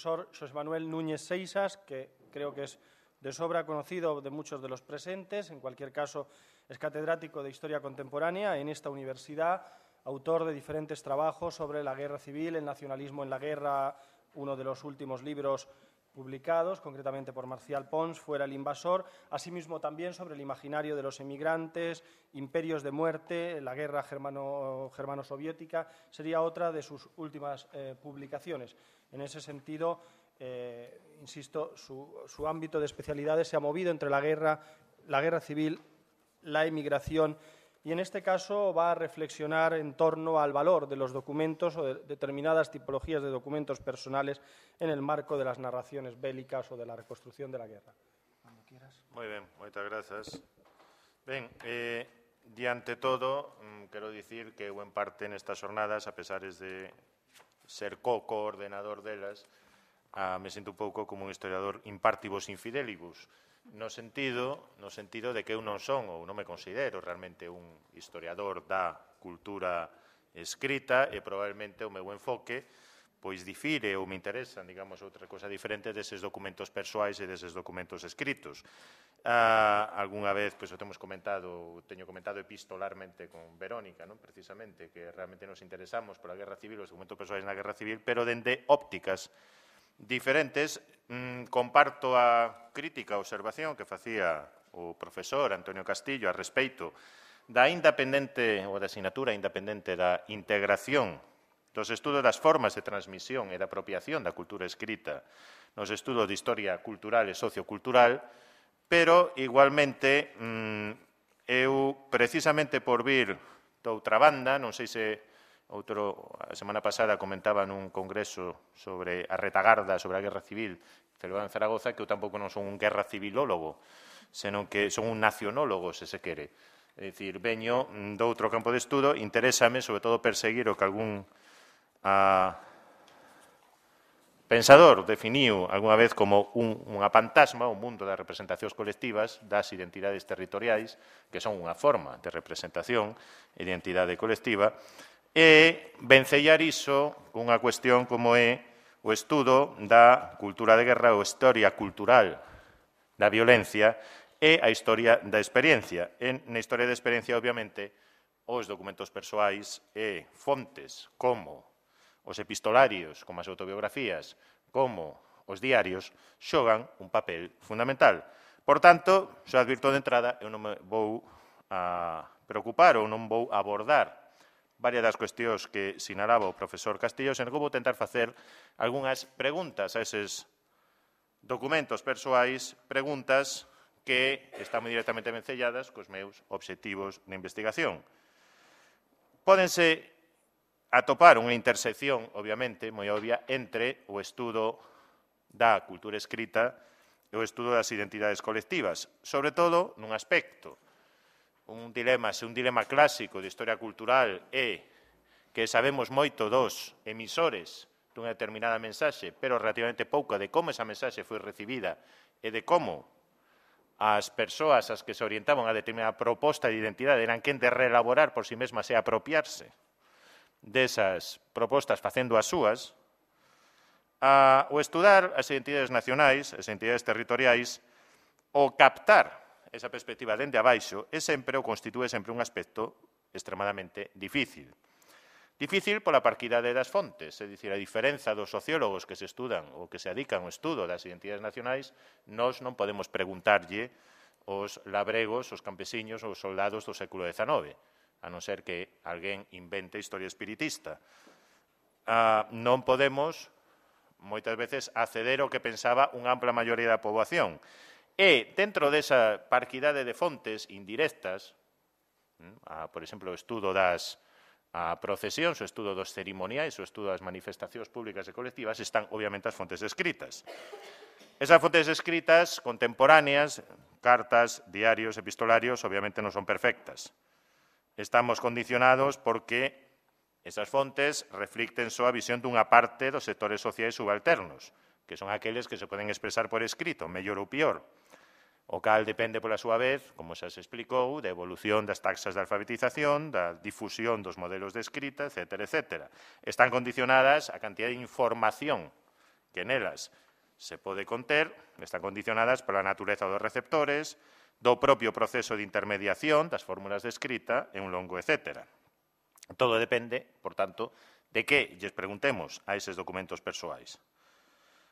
profesor José Manuel Núñez Seisas, que creo que es de sobra conocido de muchos de los presentes, en cualquier caso es catedrático de Historia Contemporánea en esta universidad, autor de diferentes trabajos sobre la guerra civil, el nacionalismo en la guerra, uno de los últimos libros publicados, concretamente por Marcial Pons, fuera el invasor, asimismo también sobre el imaginario de los emigrantes, imperios de muerte, la guerra germano-soviética, sería otra de sus últimas eh, publicaciones. En ese sentido, eh, insisto, su, ámbito de especialidades se ha movido entre la guerra, la guerra civil, la emigración y en este caso va a reflexionar en torno al valor de los documentos o de determinadas tipologías de documentos personales en el marco de las narraciones bélicas o de la reconstrucción de la guerra. Cuando quieras. Muy bien, muchas gracias. Bien, eh, y ante todo, mm, quiero decir que buen parte en estas jornadas, a pesar de ser co-coordenador delas, ah, me sinto un pouco como un historiador impartivos infidelibus, no sentido, no sentido de que eu non son ou non me considero realmente un historiador da cultura escrita e probablemente o meu enfoque pois difire ou me interesan, digamos, outra cosa diferente deses documentos persoais e deses documentos escritos. Ah, algunha vez, pois, o temos comentado, teño comentado epistolarmente con Verónica, non? precisamente, que realmente nos interesamos pola Guerra Civil, os documentos persoais na Guerra Civil, pero dende ópticas diferentes. Mm, comparto a crítica, a observación que facía o profesor Antonio Castillo a respeito da independente ou da asignatura independente da integración Nos estudos das formas de transmisión e da apropiación da cultura escrita, nos estudos de historia cultural e sociocultural, pero igualmente mm, eu precisamente por vir doutra banda, non sei se outro a semana pasada comentaba nun congreso sobre a retagarda sobre a guerra civil celebrada en Zaragoza que eu tampouco non son un guerra civilólogo, senón que son un nacionólogo, se se quere. É dicir, veño doutro campo de estudo, interésame sobre todo perseguir o que algún a Pensador definiu algunha vez como un, unha fantasma o mundo das representacións colectivas das identidades territoriais, que son unha forma de representación, identidade colectiva, e vencellar iso cunha cuestión como é o estudo da cultura de guerra ou historia cultural da violencia e a historia da experiencia. En, na historia da experiencia, obviamente, os documentos persoais e fontes como Os epistolarios, como as autobiografías, como os diarios, xogan un papel fundamental. Por tanto, xa advirto de entrada, eu non me vou a preocupar ou non vou abordar varias das cuestións que sinalaba o profesor Castillo, senón que vou tentar facer algunhas preguntas a eses documentos persoais, preguntas que están moi directamente vencelladas cos meus obxectivos na investigación. Pódense atopar unha intersección, obviamente, moi obvia, entre o estudo da cultura escrita e o estudo das identidades colectivas, sobre todo nun aspecto. Un dilema, se un dilema clásico de historia cultural é que sabemos moito dos emisores dunha determinada mensaxe, pero relativamente pouca de como esa mensaxe foi recibida e de como as persoas as que se orientaban a determinada proposta de identidade eran quen de reelaborar por si sí mesmas e apropiarse desas propostas facendo as súas, a, o estudar as identidades nacionais, as identidades territoriais, o captar esa perspectiva dende abaixo é sempre ou constitúe sempre un aspecto extremadamente difícil. Difícil pola parquidade das fontes, é dicir, a diferenza dos sociólogos que se estudan ou que se adican ao estudo das identidades nacionais, nós non podemos preguntarlle os labregos, os campesiños ou os soldados do século XIX a non ser que alguén invente historia espiritista. Ah, non podemos, moitas veces, acceder ao que pensaba unha ampla maioría da poboación. E, dentro desa parquidade de fontes indirectas, mm, a, por exemplo, o estudo das a procesións, o estudo dos cerimoniais, o estudo das manifestacións públicas e colectivas, están, obviamente, as fontes escritas. Esas fontes escritas contemporáneas, cartas, diarios, epistolarios, obviamente non son perfectas. Estamos condicionados porque esas fontes reflicten só a visión dunha parte dos sectores sociais subalternos, que son aqueles que se poden expresar por escrito, mellor ou pior. O cal depende, pola súa vez, como xa se explicou, da evolución das taxas de alfabetización, da difusión dos modelos de escrita, etc. etc. Están condicionadas a cantidad de información que nelas se pode conter, están condicionadas pola natureza dos receptores, do propio proceso de intermediación das fórmulas de escrita e un longo etcétera. Todo depende, por tanto, de que lles preguntemos a eses documentos persoais.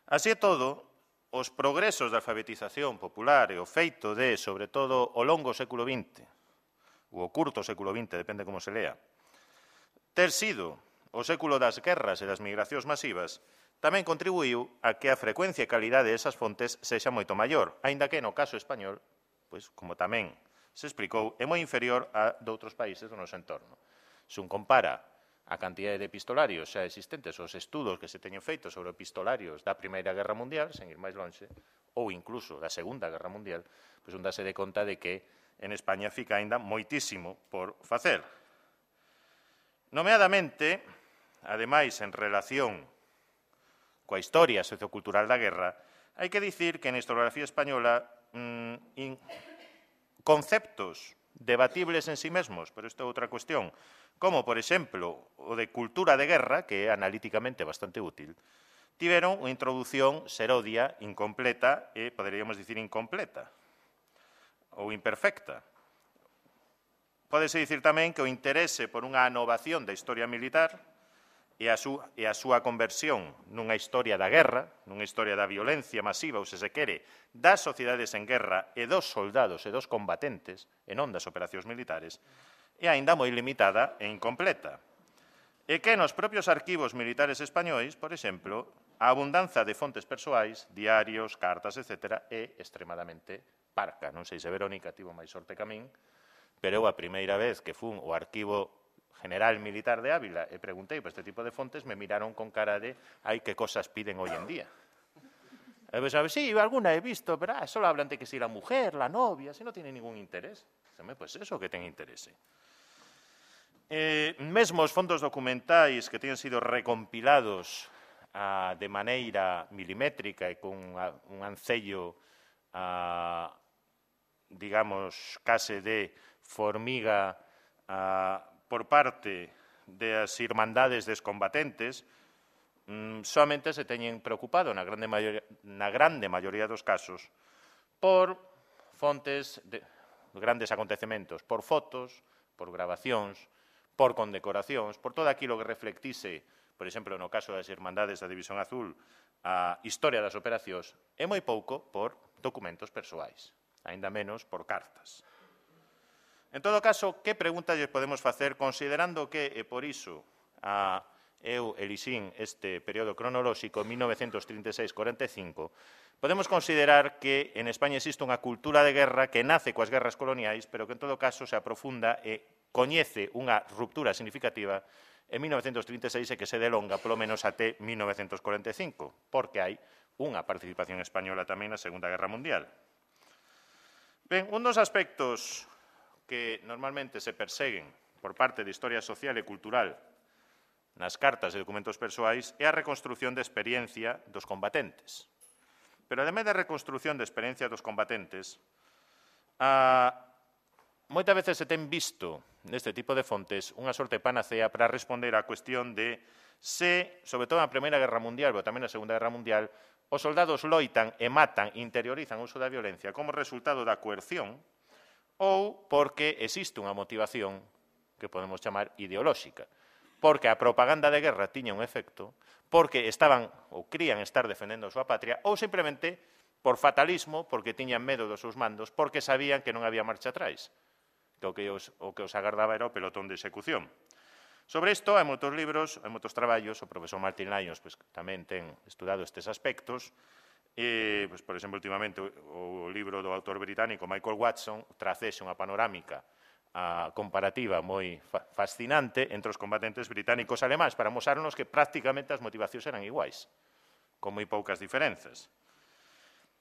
Así é todo, os progresos da alfabetización popular e o feito de, sobre todo, o longo século XX, ou o curto século XX, depende como se lea, ter sido o século das guerras e das migracións masivas, tamén contribuiu a que a frecuencia e calidade desas fontes sexa moito maior, aínda que no caso español pois, como tamén se explicou, é moi inferior a doutros países do noso entorno. Se un compara a cantidade de epistolarios xa existentes, os estudos que se teñen feito sobre epistolarios da Primeira Guerra Mundial, sen ir máis longe, ou incluso da Segunda Guerra Mundial, pois un dase de conta de que en España fica aínda moitísimo por facer. Nomeadamente, ademais, en relación coa historia sociocultural da guerra, hai que dicir que na historiografía española mmm, in, conceptos debatibles en sí mesmos, pero esta é outra cuestión, como, por exemplo, o de cultura de guerra, que é analíticamente bastante útil, tiveron unha introdución serodia, incompleta, e poderíamos dicir incompleta, ou imperfecta. Pódese dicir tamén que o interese por unha anovación da historia militar e a, súa, e a súa conversión nunha historia da guerra, nunha historia da violencia masiva, ou se se quere, das sociedades en guerra e dos soldados e dos combatentes, e non das operacións militares, é aínda moi limitada e incompleta. E que nos propios arquivos militares españois, por exemplo, a abundanza de fontes persoais, diarios, cartas, etc., é extremadamente parca. Non sei se Verónica tivo máis sorte que a min, pero eu a primeira vez que fun o arquivo general militar de Ávila, le eh, pregunté por pues, este tipo de fontes, me miraron con cara de, ay, qué cosas piden hoy en día. Eh, pues, sí, alguna he visto, pero ah, solo hablan de que si la mujer, la novia, si no tiene ningún interés. Pues eso que tenga interés. Eh, mesmos fondos documentais que tienen sido recompilados ah, de manera milimétrica y e con ah, un ancello, digamos, casi de formiga por parte das Irmandades descombatentes Combatentes mm, somente se teñen preocupado na grande maioría, na grande maioría dos casos por fontes de grandes acontecementos, por fotos, por grabacións, por condecoracións, por todo aquilo que reflectise, por exemplo, no caso das Irmandades da División Azul, a historia das operacións, e moi pouco por documentos persoais, aínda menos por cartas. En todo caso, que preguntas lle podemos facer considerando que, e eh, por iso, a eu elixín este período cronolóxico 1936-45, podemos considerar que en España existe unha cultura de guerra que nace coas guerras coloniais, pero que en todo caso se aprofunda e coñece unha ruptura significativa en 1936 e que se delonga polo menos até 1945, porque hai unha participación española tamén na Segunda Guerra Mundial. Ben, un dos aspectos que normalmente se perseguen por parte de Historia Social e Cultural nas cartas e documentos persoais é a reconstrucción de experiencia dos combatentes. Pero, ademais da reconstrucción de experiencia dos combatentes, a, moitas veces se ten visto neste tipo de fontes unha sorte panacea para responder á cuestión de se, sobre todo na Primeira Guerra Mundial, pero tamén na Segunda Guerra Mundial, os soldados loitan e matan, interiorizan o uso da violencia como resultado da coerción, ou porque existe unha motivación que podemos chamar ideolóxica, porque a propaganda de guerra tiña un efecto, porque estaban ou crían estar defendendo a súa patria, ou simplemente por fatalismo, porque tiñan medo dos seus mandos, porque sabían que non había marcha atrás, que o que os, o que os agardaba era o pelotón de execución. Sobre isto, hai moitos libros, hai moitos traballos, o profesor Martín Laios pois, tamén ten estudado estes aspectos, E, pois, por exemplo, últimamente o, o libro do autor británico Michael Watson tracese unha panorámica a comparativa moi fa fascinante entre os combatentes británicos alemáns para mostrarnos que prácticamente as motivacións eran iguais, con moi poucas diferenzas.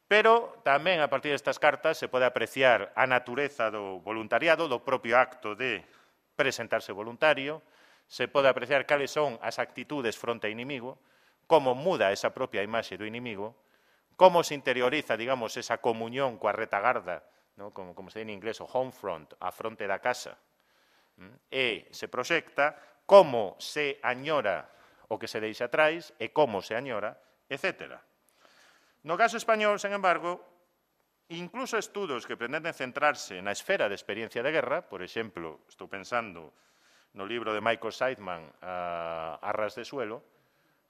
Pero tamén a partir destas cartas se pode apreciar a natureza do voluntariado, do propio acto de presentarse voluntario, se pode apreciar cales son as actitudes fronte a inimigo, como muda esa propia imaxe do inimigo como se interioriza, digamos, esa comunión coa retagarda, no? como, como se di en inglés, o home front, a fronte da casa, mm? e se proxecta, como se añora o que se deixa atrás e como se añora, etc. No caso español, sen embargo, incluso estudos que pretenden centrarse na esfera de experiencia de guerra, por exemplo, estou pensando no libro de Michael Seidman, Arras de Suelo,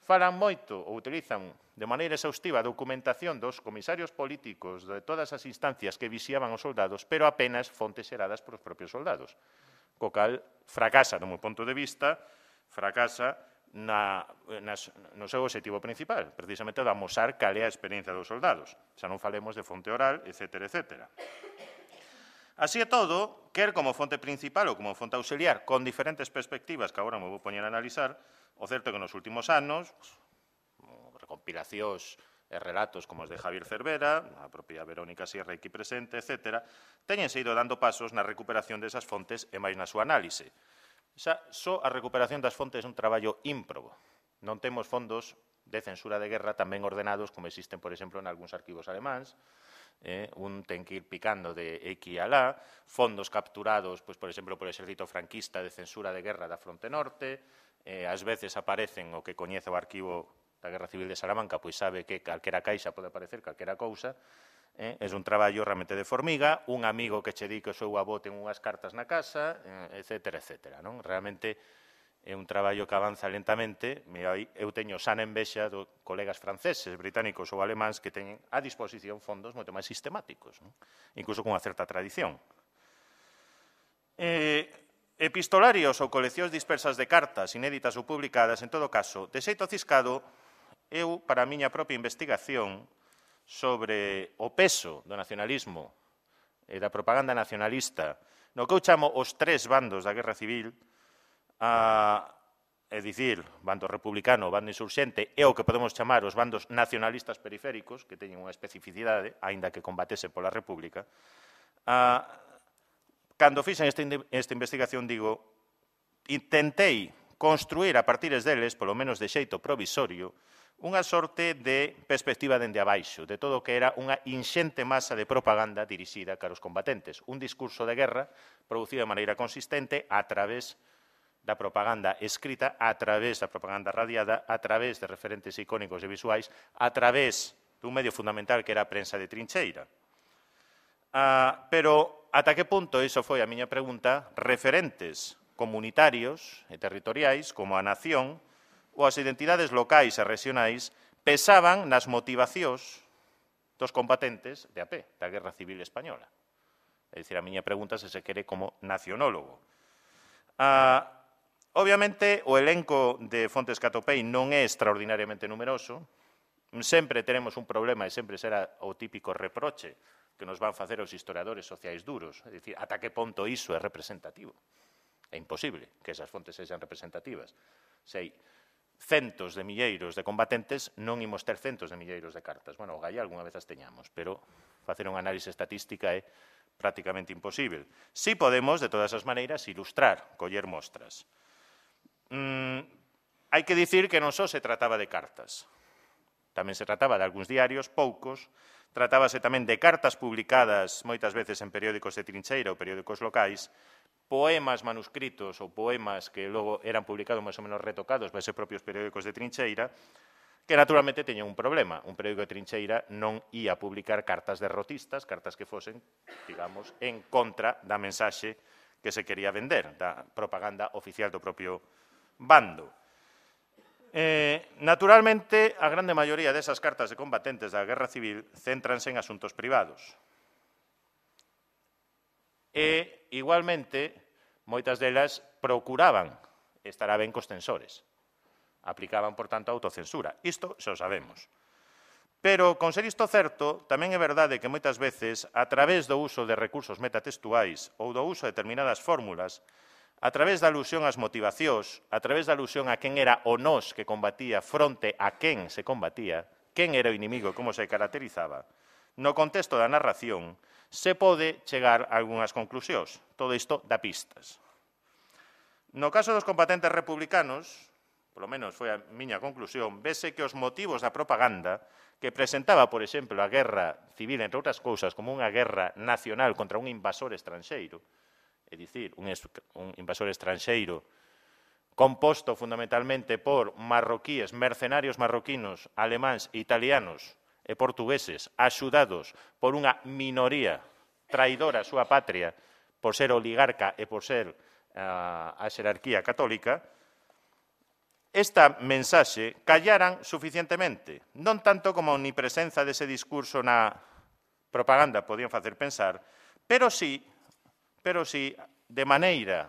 Falan moito ou utilizan de maneira exhaustiva a documentación dos comisarios políticos de todas as instancias que visiaban os soldados, pero apenas fontes xeradas polos propios soldados. Co cal, fracasa, no meu punto de vista, fracasa na, nas, no seu objetivo principal, precisamente de amosar cal é a experiencia dos soldados. Xa non falemos de fonte oral, etc. etc. Así é todo, quer como fonte principal ou como fonte auxiliar, con diferentes perspectivas que agora me vou poñer a analizar, O certo que nos últimos anos, recompilacións e relatos como os de Javier Cervera, a propia Verónica Sierra aquí presente, etc., teñen seguido dando pasos na recuperación desas fontes e máis na súa análise. Xa, só a recuperación das fontes é un traballo ímprobo. Non temos fondos de censura de guerra tamén ordenados como existen, por exemplo, en algúns arquivos alemáns, eh, un ten que ir picando de aquí a lá, fondos capturados, pois, por exemplo, por exército franquista de censura de guerra da fronte norte, eh, ás veces aparecen o que coñece o arquivo da Guerra Civil de Salamanca, pois sabe que calquera caixa pode aparecer calquera cousa, eh? é un traballo realmente de formiga, un amigo que che di que o seu avó ten unhas cartas na casa, eh, etc. etc non? Realmente é un traballo que avanza lentamente, eu teño sana envexa de colegas franceses, británicos ou alemáns que teñen a disposición fondos moito máis sistemáticos, non? incluso con certa tradición. Eh, Epistolarios ou coleccións dispersas de cartas, inéditas ou publicadas, en todo caso, de xeito ciscado, eu, para a miña propia investigación sobre o peso do nacionalismo e da propaganda nacionalista, no que eu chamo os tres bandos da Guerra Civil, a, é dicir, bando republicano, bando insurxente, e o que podemos chamar os bandos nacionalistas periféricos, que teñen unha especificidade, aínda que combatese pola República, a, Cando fixen esta, esta investigación, digo, intentei construir a partir deles, polo menos de xeito provisorio, unha sorte de perspectiva dende abaixo, de todo o que era unha inxente masa de propaganda dirixida cara aos combatentes. Un discurso de guerra producido de maneira consistente a través da propaganda escrita, a través da propaganda radiada, a través de referentes icónicos e visuais, a través dun medio fundamental que era a prensa de trincheira. Ah, pero Ata que punto, iso foi a miña pregunta, referentes comunitarios e territoriais, como a nación, ou as identidades locais e regionais, pesaban nas motivacións dos combatentes de AP, da Guerra Civil Española. É dicir, a miña pregunta se se quere como nacionólogo. Ah, obviamente, o elenco de Fontes Catopei non é extraordinariamente numeroso, sempre teremos un problema e sempre será o típico reproche que nos van facer os historiadores sociais duros. É dicir, ata que ponto iso é representativo? É imposible que esas fontes sexan representativas. Se hai centos de milleiros de combatentes, non imos ter centos de milleiros de cartas. Bueno, o gai algunha vez as teñamos, pero facer un análise estatística é prácticamente imposible. Si sí podemos, de todas as maneiras, ilustrar, coller mostras. Mm, hai que dicir que non só se trataba de cartas, tamén se trataba de algúns diarios, poucos, Tratábase tamén de cartas publicadas moitas veces en periódicos de trincheira ou periódicos locais, poemas manuscritos ou poemas que logo eran publicados máis ou menos retocados por esos propios periódicos de trincheira, que naturalmente teñen un problema. Un periódico de trincheira non ia publicar cartas derrotistas, cartas que fosen, digamos, en contra da mensaxe que se quería vender, da propaganda oficial do propio bando. Eh, naturalmente, a grande maioría desas cartas de combatentes da Guerra Civil céntranse en asuntos privados. E, igualmente, moitas delas procuraban estar a ben cos censores. Aplicaban, por tanto, autocensura. Isto xa o sabemos. Pero, con ser isto certo, tamén é verdade que moitas veces, a través do uso de recursos metatextuais ou do uso de determinadas fórmulas, a través da alusión ás motivacións, a través da alusión a quen era o nós que combatía fronte a quen se combatía, quen era o inimigo e como se caracterizaba, no contexto da narración se pode chegar a algunhas conclusións. Todo isto dá pistas. No caso dos combatentes republicanos, polo menos foi a miña conclusión, vese que os motivos da propaganda que presentaba, por exemplo, a guerra civil, entre outras cousas, como unha guerra nacional contra un invasor estranxeiro, é dicir, un, un invasor estranxeiro composto fundamentalmente por marroquíes, mercenarios marroquinos, alemáns, italianos e portugueses, axudados por unha minoría traidora á súa patria por ser oligarca e por ser a, a xerarquía católica, esta mensaxe callaran suficientemente, non tanto como ni presenza dese discurso na propaganda podían facer pensar, pero sí pero si de maneira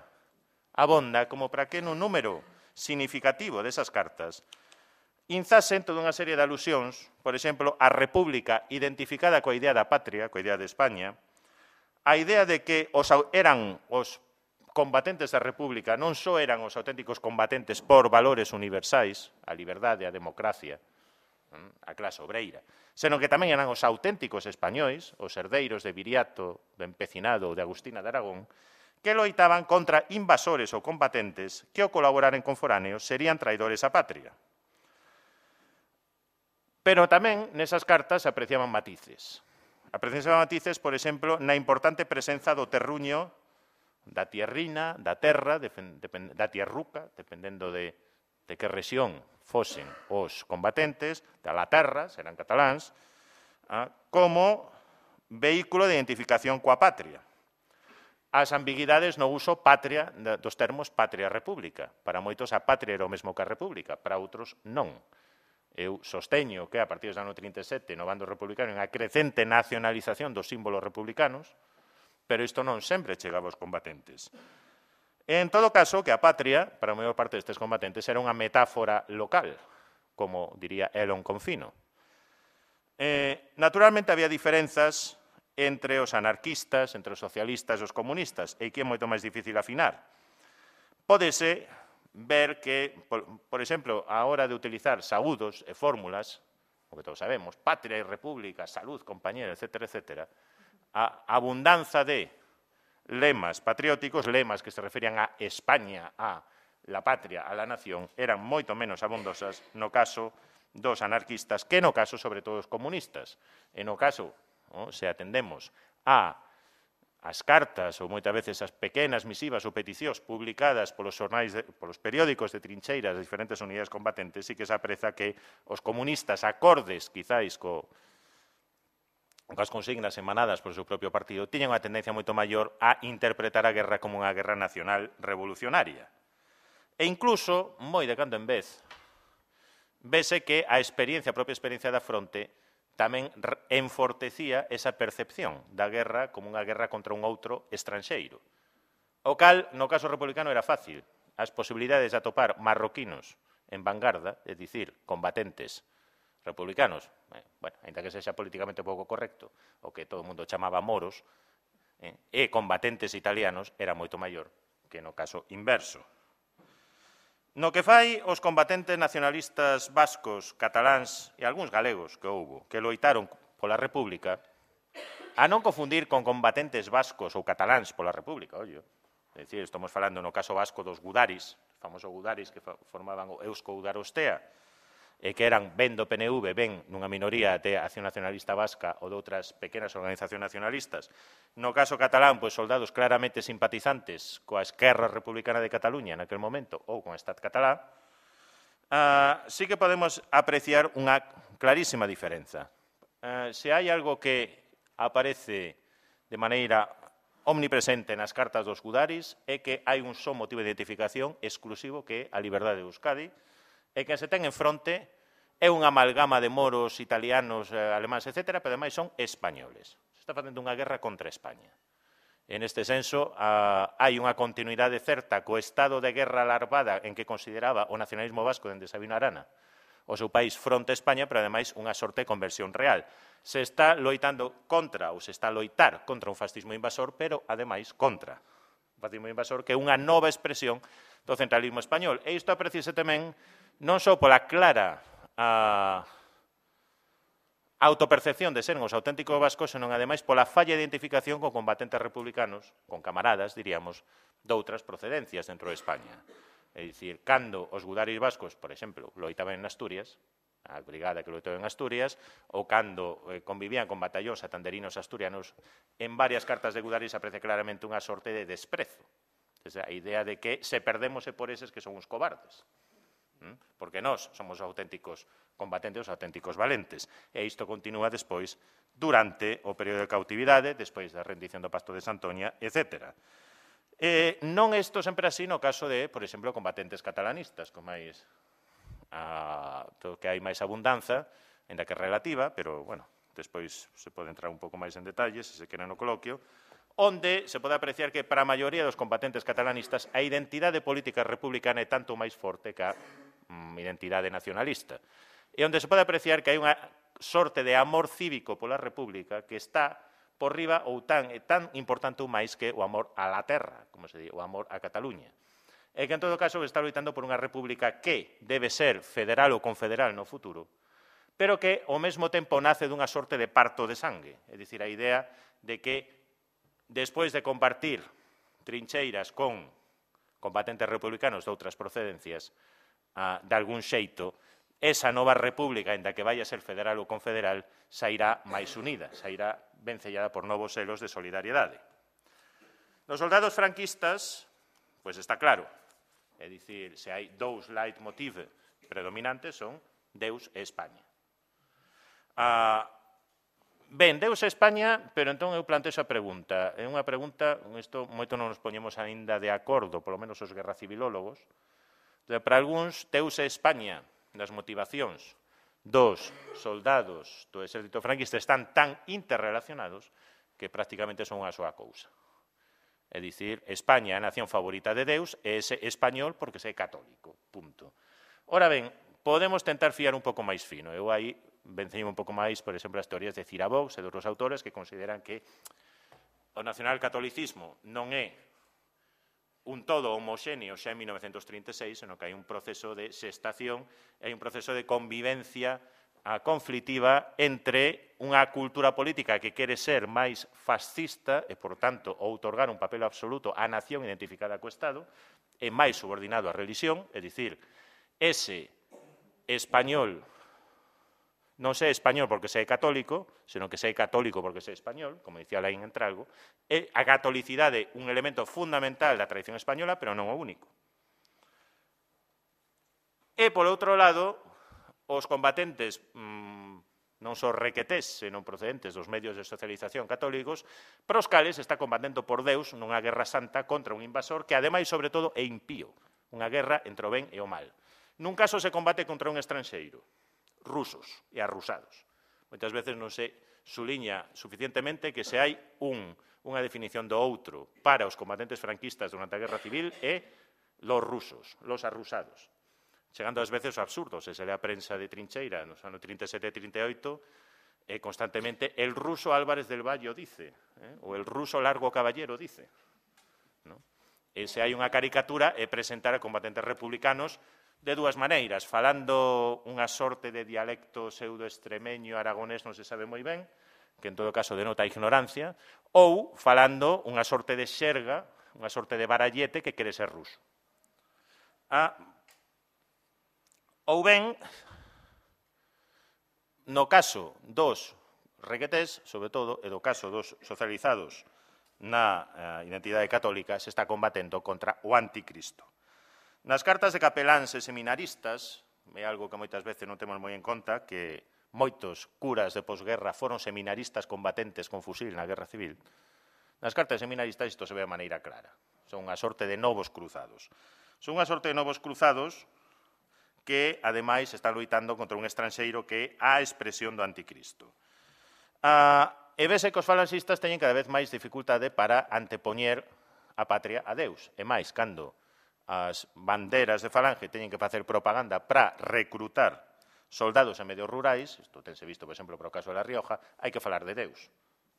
abonda como para que nun número significativo desas cartas inzasen toda unha serie de alusións, por exemplo, a República identificada coa idea da patria, coa idea de España, a idea de que os eran os combatentes da República non só eran os auténticos combatentes por valores universais, a liberdade, a democracia, Hm? a clase obreira, senón que tamén eran os auténticos españois, os herdeiros de Viriato, do Empecinado ou de Agustina de Aragón, que loitaban contra invasores ou combatentes que ao colaboraren con foráneos serían traidores á patria. Pero tamén nesas cartas apreciaban matices. Apreciaban matices, por exemplo, na importante presenza do terruño da tierrina, da terra, da tierruca, dependendo de, de que rexión fosen os combatentes da terra, serán cataláns, ah, como vehículo de identificación coa patria. As ambiguidades no uso patria dos termos patria república. Para moitos a patria era o mesmo que a república, para outros non. Eu sosteño que a partir do ano 37 no bando republicano unha crecente nacionalización dos símbolos republicanos, pero isto non sempre chegaba aos combatentes. En todo caso, que a patria, para a maior parte destes combatentes, era unha metáfora local, como diría Elon Confino. Eh, naturalmente, había diferenzas entre os anarquistas, entre os socialistas e os comunistas, e que é moito máis difícil afinar. Pódese ver que, por, por exemplo, a hora de utilizar saúdos e fórmulas, o que todos sabemos, patria e república, salud, compañera, etc., etc., a abundanza de lemas patrióticos, lemas que se referían a España, a la patria, a la nación, eran moito menos abondosas no caso dos anarquistas que no caso, sobre todo, dos comunistas. E no caso, no, se atendemos a as cartas ou moitas veces as pequenas misivas ou peticións publicadas polos, xornais de, polos periódicos de trincheiras das diferentes unidades combatentes e que se apreza que os comunistas acordes, quizáis, co, coas consignas emanadas por seu propio partido, tiñan unha tendencia moito maior a interpretar a guerra como unha guerra nacional revolucionaria. E incluso, moi de cando en vez, vese que a experiencia, a propia experiencia da fronte, tamén enfortecía esa percepción da guerra como unha guerra contra un outro estranxeiro. O cal, no caso republicano, era fácil. As posibilidades de atopar marroquinos en vanguarda, é dicir, combatentes republicanos, eh, bueno, ainda que sexa políticamente pouco correcto, o que todo o mundo chamaba moros, eh, e combatentes italianos era moito maior que no caso inverso. No que fai os combatentes nacionalistas vascos, cataláns e algúns galegos que houbo, que loitaron pola República, a non confundir con combatentes vascos ou cataláns pola República, ollo. É dicir, estamos falando no caso vasco dos Gudaris, famoso Gudaris que formaban o Eusko Udarostea, e eh, que eran ben do PNV, ben nunha minoría de Acción Nacionalista Vasca ou de outras pequenas organizacións nacionalistas. No caso catalán, pois soldados claramente simpatizantes coa Esquerra Republicana de Cataluña aquel momento ou con Estat Catalá, ah, sí que podemos apreciar unha clarísima diferenza. Uh, se hai algo que aparece de maneira omnipresente nas cartas dos Gudaris é que hai un só motivo de identificación exclusivo que é a liberdade de Euskadi, e que se ten en fronte é unha amalgama de moros, italianos, eh, alemáns, etc., pero ademais son españoles. Se está facendo unha guerra contra España. En este senso, ah, hai unha continuidade certa co estado de guerra larvada en que consideraba o nacionalismo vasco dende Sabino Arana o seu país fronte a España, pero ademais unha sorte de conversión real. Se está loitando contra, ou se está a loitar contra un fascismo invasor, pero ademais contra o fascismo invasor, que é unha nova expresión do centralismo español. E isto aprecise tamén non só pola clara a autopercepción de ser os auténticos vascos, senón ademais pola falla de identificación con combatentes republicanos, con camaradas, diríamos, doutras procedencias dentro de España. É dicir, cando os gudaris vascos, por exemplo, loitaban en Asturias, a brigada que loitou en Asturias, ou cando eh, convivían con batallóns atanderinos asturianos, en varias cartas de Gudaris aprecia claramente unha sorte de desprezo. Esa a idea de que se perdemos e por eses que son uns cobardes porque nós somos auténticos combatentes, os auténticos valentes. E isto continúa despois durante o período de cautividade, despois da rendición do Pasto de Santoña, etc. Eh, non é isto sempre así no caso de, por exemplo, combatentes catalanistas, como hai a, todo que hai máis abundanza, da que relativa, pero, bueno, despois se pode entrar un pouco máis en detalles, se se queren no coloquio, onde se pode apreciar que para a maioría dos combatentes catalanistas a identidade política republicana é tanto máis forte que a Mm, identidade nacionalista. E onde se pode apreciar que hai unha sorte de amor cívico pola República que está por riba ou tan e tan importante ou máis que o amor á la terra, como se di, o amor a Cataluña. E que, en todo caso, está loitando por unha república que debe ser federal ou confederal no futuro, pero que, ao mesmo tempo, nace dunha sorte de parto de sangue. É dicir, a idea de que, despois de compartir trincheiras con combatentes republicanos de outras procedencias, a, de algún xeito, esa nova república, da que vai a ser federal ou confederal, sairá máis unida, sairá vencellada por novos selos de solidariedade. Nos soldados franquistas, pois está claro, é dicir, se hai dous leitmotiv predominantes son Deus e España. Ah, ben, Deus e España, pero entón eu planteo esa pregunta. É unha pregunta, isto moito non nos poñemos aínda de acordo, polo menos os guerracibilólogos, civilólogos, Para algúns, teuse España das motivacións dos soldados do exército franquista están tan interrelacionados que prácticamente son unha súa cousa. É dicir, España é a nación favorita de Deus é ese español porque se é católico, punto. Ora ben, podemos tentar fiar un pouco máis fino. Eu aí venceime un pouco máis, por exemplo, as teorías de Cirabox Vox e dos autores que consideran que o nacional catolicismo non é un todo homoxéneo xa en 1936, sino que hai un proceso de sextación hai un proceso de convivencia a ah, conflitiva entre unha cultura política que quere ser máis fascista e, por tanto, outorgar un papel absoluto á nación identificada co Estado e máis subordinado á religión, é dicir, ese español non sei español porque sei católico, senón que sei católico porque sei español, como dicía Alain Entralgo, é a catolicidade un elemento fundamental da tradición española, pero non o único. E, por outro lado, os combatentes mmm, non son requetés, senón procedentes dos medios de socialización católicos, para os cales está combatendo por Deus nunha guerra santa contra un invasor que, ademais, sobre todo, é impío, unha guerra entre o ben e o mal. Nun caso se combate contra un estranxeiro, rusos e arrusados. Moitas veces non se suliña suficientemente que se hai un, unha definición do outro para os combatentes franquistas durante a Guerra Civil e los rusos, los arrusados. Chegando ás veces ao absurdo, se se lea a prensa de trincheira nos anos 37 e 38, e constantemente el ruso Álvarez del Valle dice, eh, ou el ruso Largo Caballero dice. No? E se hai unha caricatura, é presentar a combatentes republicanos de dúas maneiras, falando unha sorte de dialecto pseudo-extremeño aragonés, non se sabe moi ben, que en todo caso denota a ignorancia, ou falando unha sorte de xerga, unha sorte de barallete que quere ser ruso. A... Ah, ou ben, no caso dos requetés, sobre todo, e do caso dos socializados na eh, identidade católica, se está combatendo contra o anticristo. Nas cartas de capeláns e seminaristas, é algo que moitas veces non temos moi en conta, que moitos curas de posguerra foron seminaristas combatentes con fusil na Guerra Civil, nas cartas de seminaristas isto se ve de maneira clara. Son unha sorte de novos cruzados. Son unha sorte de novos cruzados que, ademais, están loitando contra un estranxeiro que é a expresión do anticristo. Ah, e vese que os falanxistas teñen cada vez máis dificultade para antepoñer a patria a Deus. E máis, cando as banderas de Falange teñen que facer propaganda para recrutar soldados en medios rurais, isto tense visto, por exemplo, para o caso de La Rioja, hai que falar de Deus.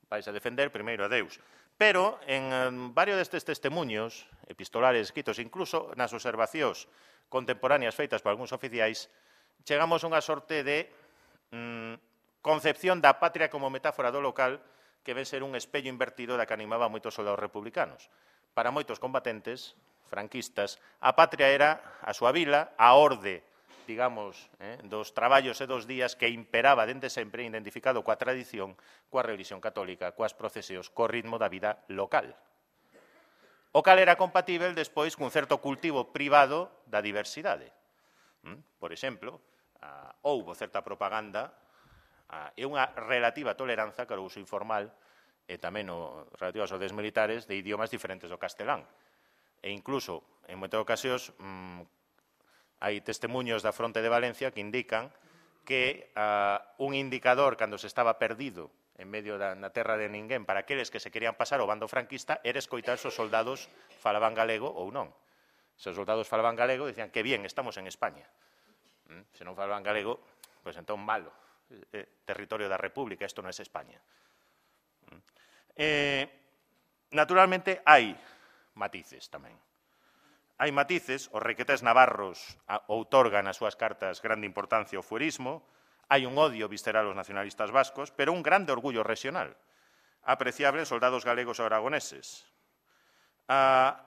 Vais a defender primeiro a Deus. Pero en, varios destes testemunhos epistolares escritos, incluso nas observacións contemporáneas feitas por algúns oficiais, chegamos a unha sorte de mm, concepción da patria como metáfora do local que ven ser un espello invertido da que animaba moitos soldados republicanos. Para moitos combatentes franquistas, a patria era a súa vila, a orde, digamos, eh, dos traballos e dos días que imperaba dende sempre identificado coa tradición, coa religión católica, coas procesións, co ritmo da vida local. O cal era compatível despois cun certo cultivo privado da diversidade. Mm, por exemplo, houbo certa propaganda e unha relativa tolerancia, cara ao uso informal e tamén no, relativo aos desmilitares de idiomas diferentes do castelán. E incluso, en moitas ocasións, mmm, hai testemunhos da fronte de Valencia que indican que uh, un indicador cando se estaba perdido en medio da na terra de ninguén para aqueles que se querían pasar ao bando franquista era escoitar se os soldados falaban galego ou non. Se os soldados falaban galego, dicían que bien, estamos en España. Mm, se non falaban galego, pois pues entón malo. Eh, eh, territorio da República, isto non é es España. Eh, naturalmente, hai matices tamén. Hai matices, os requetes navarros outorgan as súas cartas grande importancia ao fuerismo, hai un odio visceral aos nacionalistas vascos, pero un grande orgullo regional, apreciable en soldados galegos e aragoneses. Ah,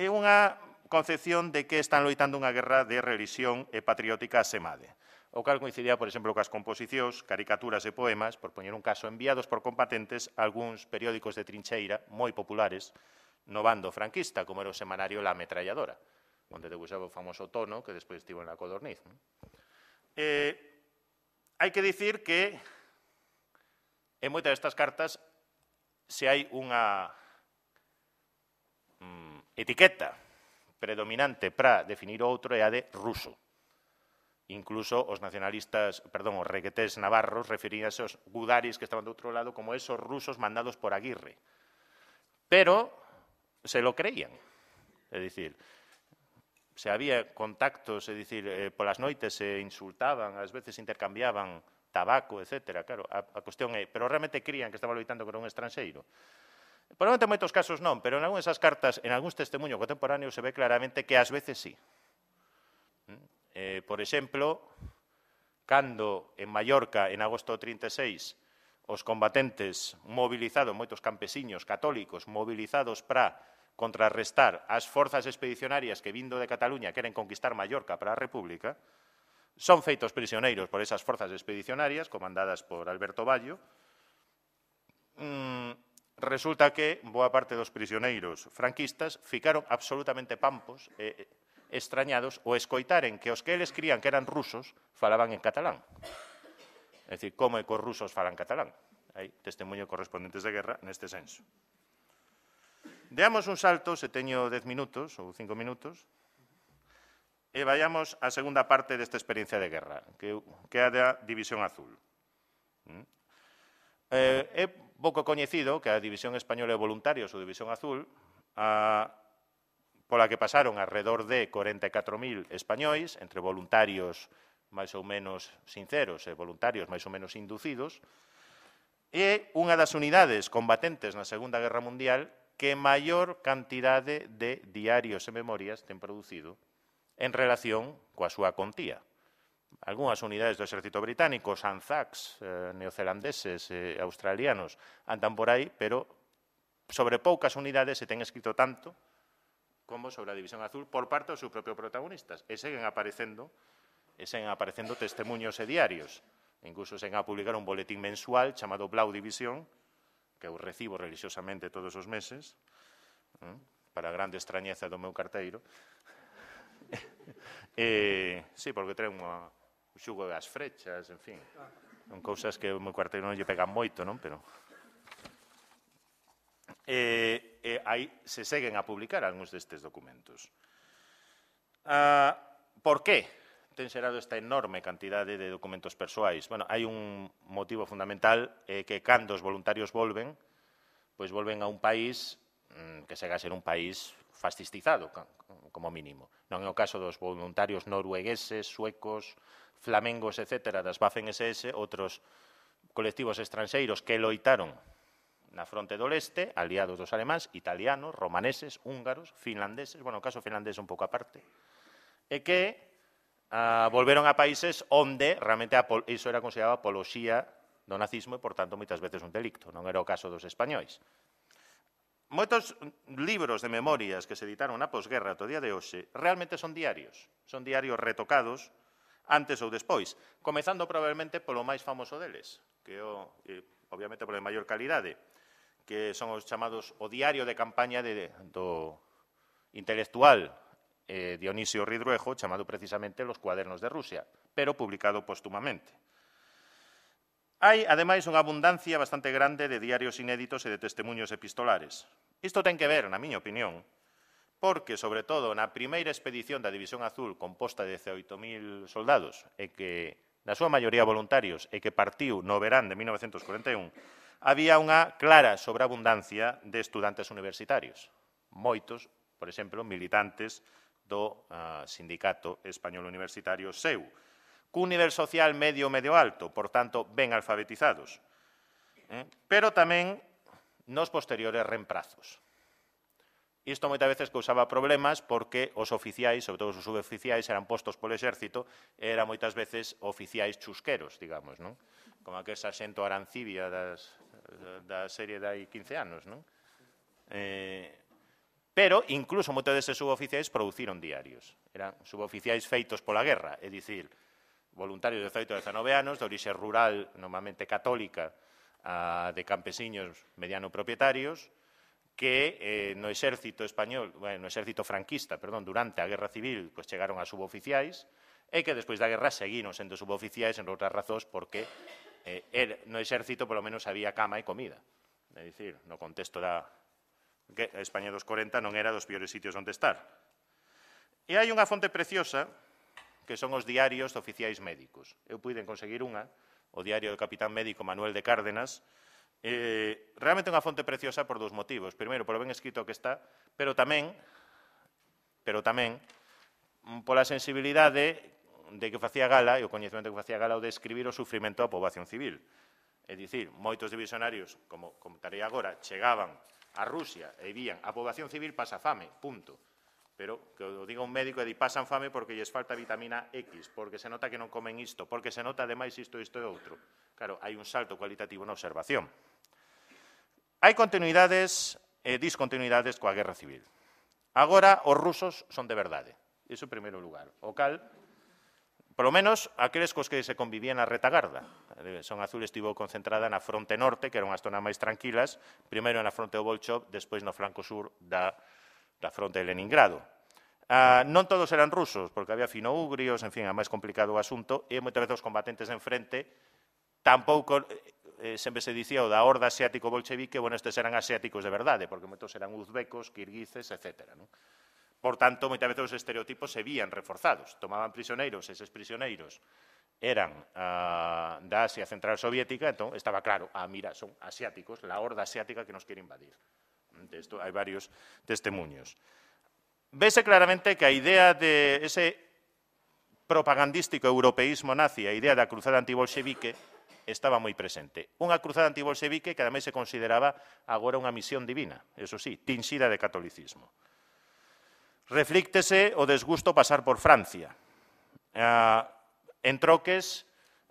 é unha concepción de que están loitando unha guerra de religión e patriótica semade o cal coincidía, por exemplo, coas composicións, caricaturas e poemas, por poñer un caso, enviados por compatentes a algúns periódicos de trincheira moi populares no bando franquista, como era o semanario La Ametralladora, onde debuxaba o famoso tono que despois estivo en la codorniz. Eh, hai que dicir que en moitas destas cartas se hai unha mm, etiqueta predominante para definir o outro é a de ruso Incluso os nacionalistas, perdón, os reguetés navarros a aos gudaris que estaban do outro lado como esos rusos mandados por Aguirre. Pero se lo creían. É dicir, se había contactos, é dicir, eh, polas noites se insultaban, ás veces intercambiaban tabaco, etc. Claro, a, a cuestión é, pero realmente crían que estaba loitando con un estranxeiro. Probablemente en moitos casos non, pero en algúnas esas cartas, en algúns testemunhos contemporáneos se ve claramente que ás veces sí. Eh, por exemplo, cando en Mallorca, en agosto 36, os combatentes mobilizados, moitos campesiños católicos mobilizados para contrarrestar as forzas expedicionarias que vindo de Cataluña queren conquistar Mallorca para a República, son feitos prisioneiros por esas forzas expedicionarias comandadas por Alberto Ballo. Mm, resulta que boa parte dos prisioneiros franquistas ficaron absolutamente pampos eh, extrañados o escoitaren que os que eles crían que eran rusos falaban en catalán. É dicir, como é que os rusos falan catalán? Hai testemunho correspondentes de guerra neste senso. Deamos un salto, se teño 10 minutos ou 5 minutos, e vayamos á segunda parte desta experiencia de guerra, que, que é a da División Azul. Mm? Eh, é pouco coñecido que a División Española de Voluntarios ou División Azul a, pola que pasaron alrededor de 44.000 españois, entre voluntarios máis ou menos sinceros e voluntarios máis ou menos inducidos, é unha das unidades combatentes na Segunda Guerra Mundial que maior cantidade de diarios e memorias ten producido en relación coa súa contía. Algúnas unidades do exército británico, Anzacs, eh, neozelandeses e eh, australianos, andan por aí, pero sobre poucas unidades se ten escrito tanto como sobre a División Azul por parte dos seus propios protagonistas. E seguen aparecendo, e seguen aparecendo testemunhos e diarios. Incluso seguen a publicar un boletín mensual chamado Blau División, que eu recibo religiosamente todos os meses, para a grande extrañeza do meu carteiro. e, sí, porque trae un xugo das frechas, en fin. Son cousas que o meu carteiro non lle pegan moito, non? Pero... Eh, e aí se seguen a publicar algúns destes documentos. Ah, por que ten xerado esta enorme cantidade de documentos persoais? Bueno, hai un motivo fundamental eh, que cando os voluntarios volven, pois volven a un país mm, que sega a ser un país fascistizado, como mínimo. Non é o caso dos voluntarios noruegueses, suecos, flamengos, etc., das Waffen-SS, outros colectivos estranxeiros que loitaron na fronte do leste, aliados dos alemáns, italianos, romaneses, húngaros, finlandeses, bueno, o caso finlandés un pouco aparte, e que ah, volveron a países onde realmente a, iso era considerado apoloxía do nazismo e, por tanto, moitas veces un delicto. Non era o caso dos españois. Moitos libros de memorias que se editaron na posguerra ato día de hoxe realmente son diarios. Son diarios retocados antes ou despois, comezando probablemente polo máis famoso deles, que é o, eh, obviamente polo de maior calidade, que son os chamados o diario de campaña de, do intelectual eh, Dionisio Ridruejo, chamado precisamente Los cuadernos de Rusia, pero publicado póstumamente. Hai, ademais, unha abundancia bastante grande de diarios inéditos e de testemunhos epistolares. Isto ten que ver, na miña opinión, porque, sobre todo, na primeira expedición da División Azul composta de 18.000 soldados e que, na súa maioría voluntarios, e que partiu no verán de 1941, había unha clara sobreabundancia de estudantes universitarios, moitos, por exemplo, militantes do uh, Sindicato Español Universitario SEU, cun nivel social medio-medio alto, por tanto, ben alfabetizados. Eh? Pero tamén nos posteriores reemprazos. Isto moitas veces causaba problemas porque os oficiais, sobre todo os suboficiais, eran postos polo exército eran moitas veces oficiais chusqueros, digamos, non? como aquel xento Arancibia das, da serie dai 15 anos, non? Eh, pero incluso moitos deses suboficiais produciron diarios. Eran suboficiais feitos pola guerra, é dicir, voluntarios de 18 a 19 anos, de orixe rural, normalmente católica, a, de campesiños mediano propietarios, que eh, no exército español, bueno, no exército franquista, perdón, durante a Guerra Civil, pois pues, chegaron a suboficiais, e que despois da guerra seguiron sendo suboficiais en outras razóns porque eh, el, no exército polo menos había cama e comida. É dicir, no contexto da que a España dos 40 non era dos piores sitios onde estar. E hai unha fonte preciosa que son os diarios de oficiais médicos. Eu puiden conseguir unha, o diario do capitán médico Manuel de Cárdenas, eh, realmente unha fonte preciosa por dous motivos. Primeiro, polo ben escrito que está, pero tamén, pero tamén mm, pola sensibilidade de que facía gala, e o coñecemento que facía gala o de escribir o sufrimento da poboación civil. É dicir, moitos divisionarios, como contarei agora, chegaban a Rusia e vían a poboación civil pasa fame, punto. Pero que o diga un médico e di pasan fame porque lles falta vitamina X, porque se nota que non comen isto, porque se nota ademais isto, isto e outro. Claro, hai un salto cualitativo na observación. Hai continuidades e discontinuidades coa guerra civil. Agora, os rusos son de verdade. Iso en primeiro lugar. O cal Polo menos, aqueles cos que se convivían na retagarda. Eh, son Azul estivo concentrada na fronte norte, que eran as zonas máis tranquilas, primeiro na fronte do Bolchov, despois no flanco sur da, da fronte de Leningrado. Ah, non todos eran rusos, porque había finougrios, en fin, é máis complicado o asunto, e moitas veces os combatentes en frente tampouco eh, eh, sempre se dicía o da horda asiático bolchevique, bueno, estes eran asiáticos de verdade, porque moitos eran uzbecos, kirguices, etcétera, non? Por tanto, moitas veces os estereotipos se vían reforzados. Tomaban prisioneiros, eses prisioneiros eran uh, da Asia Central Soviética, entón estaba claro, ah, mira, son asiáticos, la horda asiática que nos quere invadir. De esto, hai varios testemunhos. Vese claramente que a idea de ese propagandístico europeísmo nazi, a idea da cruzada antibolxevique, estaba moi presente. Unha cruzada antibolxevique que ademais se consideraba agora unha misión divina, eso sí, tinxida de catolicismo reflíctese o desgusto pasar por Francia. Eh, en troques,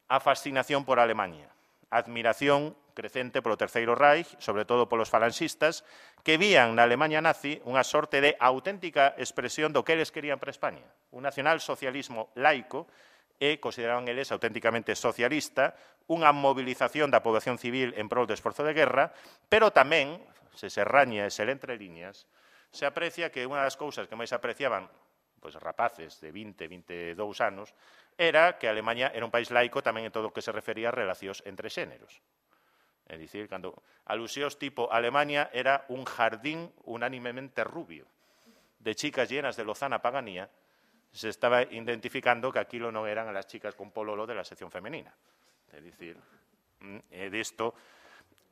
a fascinación por Alemania. admiración crecente polo Terceiro Reich, sobre todo polos falanxistas, que vían na Alemania nazi unha sorte de auténtica expresión do que eles querían para España, un nacionalsocialismo laico e consideraban eles auténticamente socialista, unha movilización da poboación civil en prol do esforzo de guerra, pero tamén, se se raña e se le entre líneas, se aprecia que una de las cosas que más apreciaban pues rapaces de 20, 22 años, era que Alemania era un país laico también en todo lo que se refería a relaciones entre géneros. Es decir, cuando alusiones tipo Alemania era un jardín unánimemente rubio de chicas llenas de lozana paganía, se estaba identificando que aquilo no eran las chicas con pololo de la sección femenina. Es decir, de mm, esto...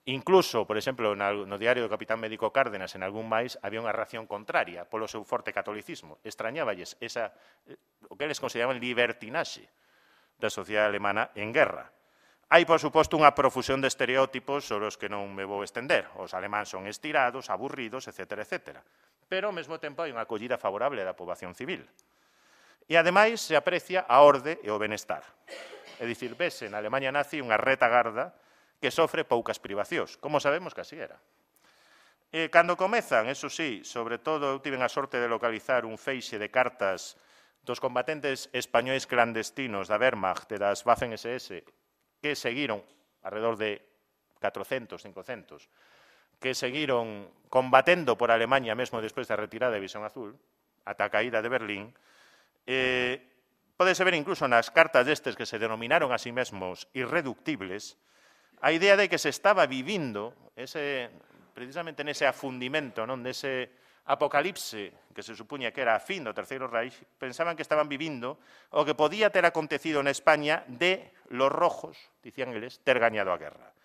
Incluso, por exemplo, no diario do Capitán Médico Cárdenas, en algún máis, había unha reacción contraria polo seu forte catolicismo. Extrañáballes esa, eh, o que eles consideraban libertinaxe da sociedade alemana en guerra. Hai, por suposto, unha profusión de estereótipos sobre os que non me vou estender. Os alemáns son estirados, aburridos, etc. etc. Pero, ao mesmo tempo, hai unha acollida favorable da poboación civil. E, ademais, se aprecia a orde e o benestar. É dicir, vese na Alemanha nazi unha reta garda que sofre poucas privacións. Como sabemos que así era. E cando comezan, eso sí, sobre todo eu tiven a sorte de localizar un feixe de cartas dos combatentes españoles clandestinos da Wehrmacht e das Waffen-SS que seguiron, alrededor de 400, 500, que seguiron combatendo por Alemanha mesmo despois da retirada de Visión Azul, ata a caída de Berlín, eh, podese ver incluso nas cartas destes que se denominaron a sí mesmos irreductibles, a idea de que se estaba vivindo ese, precisamente nese afundimento, non dese apocalipse que se supuña que era a fin do Terceiro Reich, pensaban que estaban vivindo o que podía ter acontecido en España de los rojos, dicían eles, ter gañado a guerra.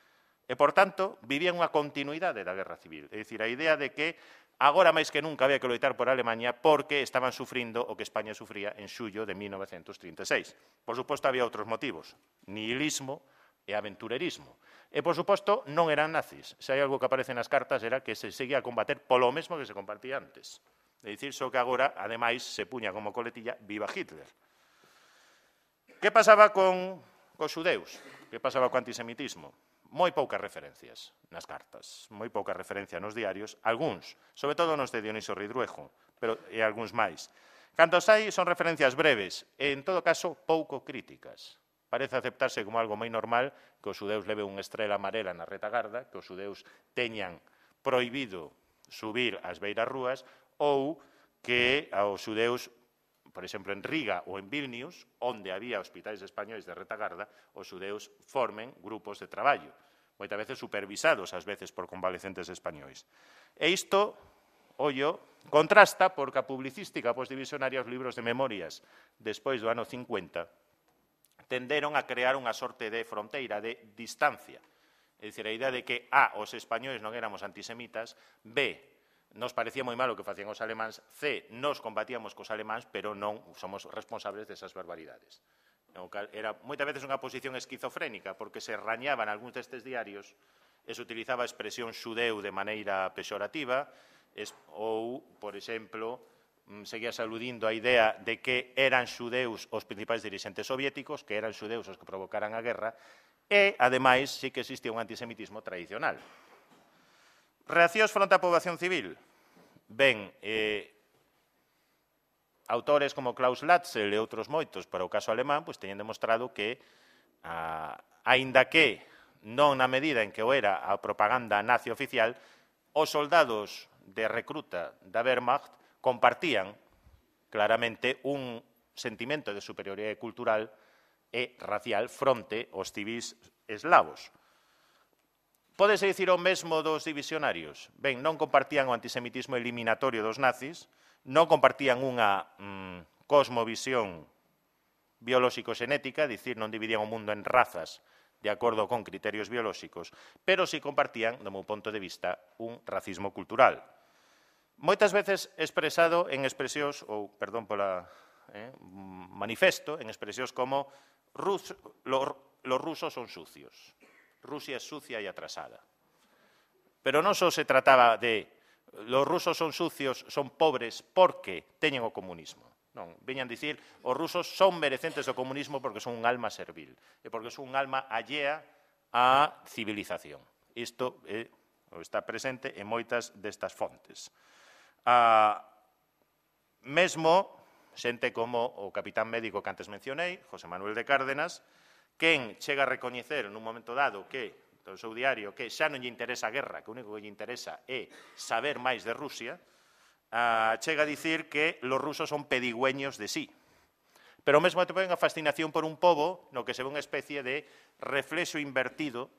E, por tanto, vivían unha continuidade da guerra civil. É dicir, a idea de que agora máis que nunca había que loitar por Alemanha porque estaban sufrindo o que España sufría en xullo de 1936. Por suposto, había outros motivos. Nihilismo, e aventurerismo. E, por suposto, non eran nazis. Se hai algo que aparece nas cartas era que se seguía a combater polo mesmo que se compartía antes. De dicir, só que agora, ademais, se puña como coletilla viva Hitler. Que pasaba con os xudeus? Que pasaba co antisemitismo? Moi poucas referencias nas cartas, moi pouca referencia nos diarios, algúns, sobre todo nos de Dioniso Ridruejo, pero e algúns máis. Cantos hai son referencias breves e, en todo caso, pouco críticas. Parece aceptarse como algo moi normal que os xudeus leve unha estrela amarela na retagarda, que os xudeus teñan proibido subir as beiras rúas ou que aos xudeus, por exemplo, en Riga ou en Vilnius, onde había hospitais españoles de retagarda, os xudeus formen grupos de traballo, moitas veces supervisados, ás veces, por convalecentes españoles. E isto, ollo, contrasta porque a publicística postdivisionaria os libros de memorias despois do ano 50 tenderon a crear unha sorte de fronteira, de distancia. É dicir, a idea de que A, os españoles non éramos antisemitas, B, nos parecía moi malo que facían os alemáns, C, nos combatíamos cos alemáns, pero non somos responsables desas barbaridades. Era moitas veces unha posición esquizofrénica, porque se rañaban algúns destes diarios e se utilizaba a expresión xudeu de maneira pexorativa, es, ou, por exemplo, Mm, seguías aludindo a idea de que eran xudeus os principais dirixentes soviéticos, que eran xudeus os que provocaran a guerra, e, ademais, sí que existía un antisemitismo tradicional. Reaccións fronte á poboación civil. Ben, eh, autores como Klaus Latzel e outros moitos para o caso alemán pois teñen demostrado que, a, aínda que non na medida en que o era a propaganda nazi oficial, os soldados de recruta da Wehrmacht compartían claramente un sentimento de superioridade cultural e racial fronte aos civis eslavos. Podese dicir o mesmo dos divisionarios? Ben, non compartían o antisemitismo eliminatorio dos nazis, non compartían unha mm, cosmovisión biolóxico-xenética, dicir, non dividían o mundo en razas de acordo con criterios biolóxicos, pero si compartían, do meu ponto de vista, un racismo cultural moitas veces expresado en expresións, ou perdón pola eh, manifesto, en expresións como Rus, lo, los rusos son sucios, Rusia é sucia e atrasada. Pero non só se trataba de los rusos son sucios, son pobres porque teñen o comunismo. Non, veñan dicir, os rusos son merecentes do comunismo porque son un alma servil e porque son un alma allea á civilización. Isto eh, está presente en moitas destas fontes a ah, mesmo xente como o capitán médico que antes mencionei, José Manuel de Cárdenas, quen chega a recoñecer nun momento dado que do seu diario que xa non lle interesa a guerra, que o único que lle interesa é saber máis de Rusia, a, ah, chega a dicir que los rusos son pedigüeños de sí. Pero ao mesmo tempo hai unha fascinación por un pobo no que se ve unha especie de reflexo invertido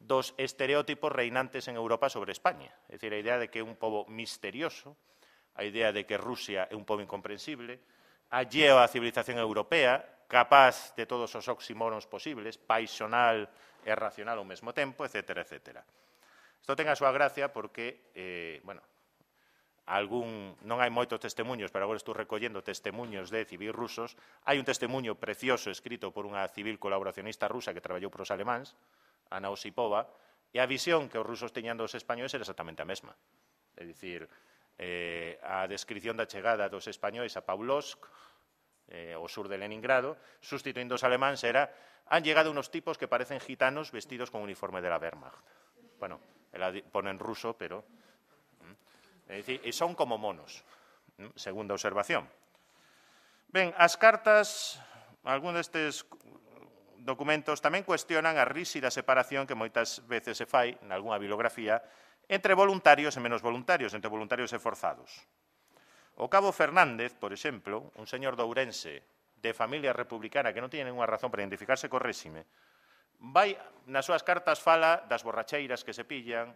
dos estereótipos reinantes en Europa sobre España. Es decir, a idea de que é un pobo misterioso, a idea de que Rusia é un pobo incomprensible, allí é a civilización europea, capaz de todos os oxímonos posibles, paisonal e racional ao mesmo tempo, etc. etc. Isto ten a súa gracia porque, eh, bueno, algún, non hai moitos testemunhos, pero agora estou recollendo testemunhos de civil rusos. Hai un testemunho precioso escrito por unha civil colaboracionista rusa que traballou para os alemáns, Ana Osipova, e a visión que os rusos tiñan dos españoles era exactamente a mesma. É dicir, eh, a descripción da chegada dos españoles a Paulosk, eh, o sur de Leningrado, sustituindo os alemáns era han llegado unos tipos que parecen gitanos vestidos con uniforme de la Wehrmacht. Bueno, el pone en ruso, pero... Mm, é dicir, son como monos, mm, segunda observación. Ben, as cartas, algún destes documentos tamén cuestionan a rísida separación que moitas veces se fai, nalgúna bibliografía, entre voluntarios e menos voluntarios, entre voluntarios e forzados. O Cabo Fernández, por exemplo, un señor dourense de familia republicana que non tiña ninguna razón para identificarse co réxime, vai, nas súas cartas fala das borracheiras que se pillan,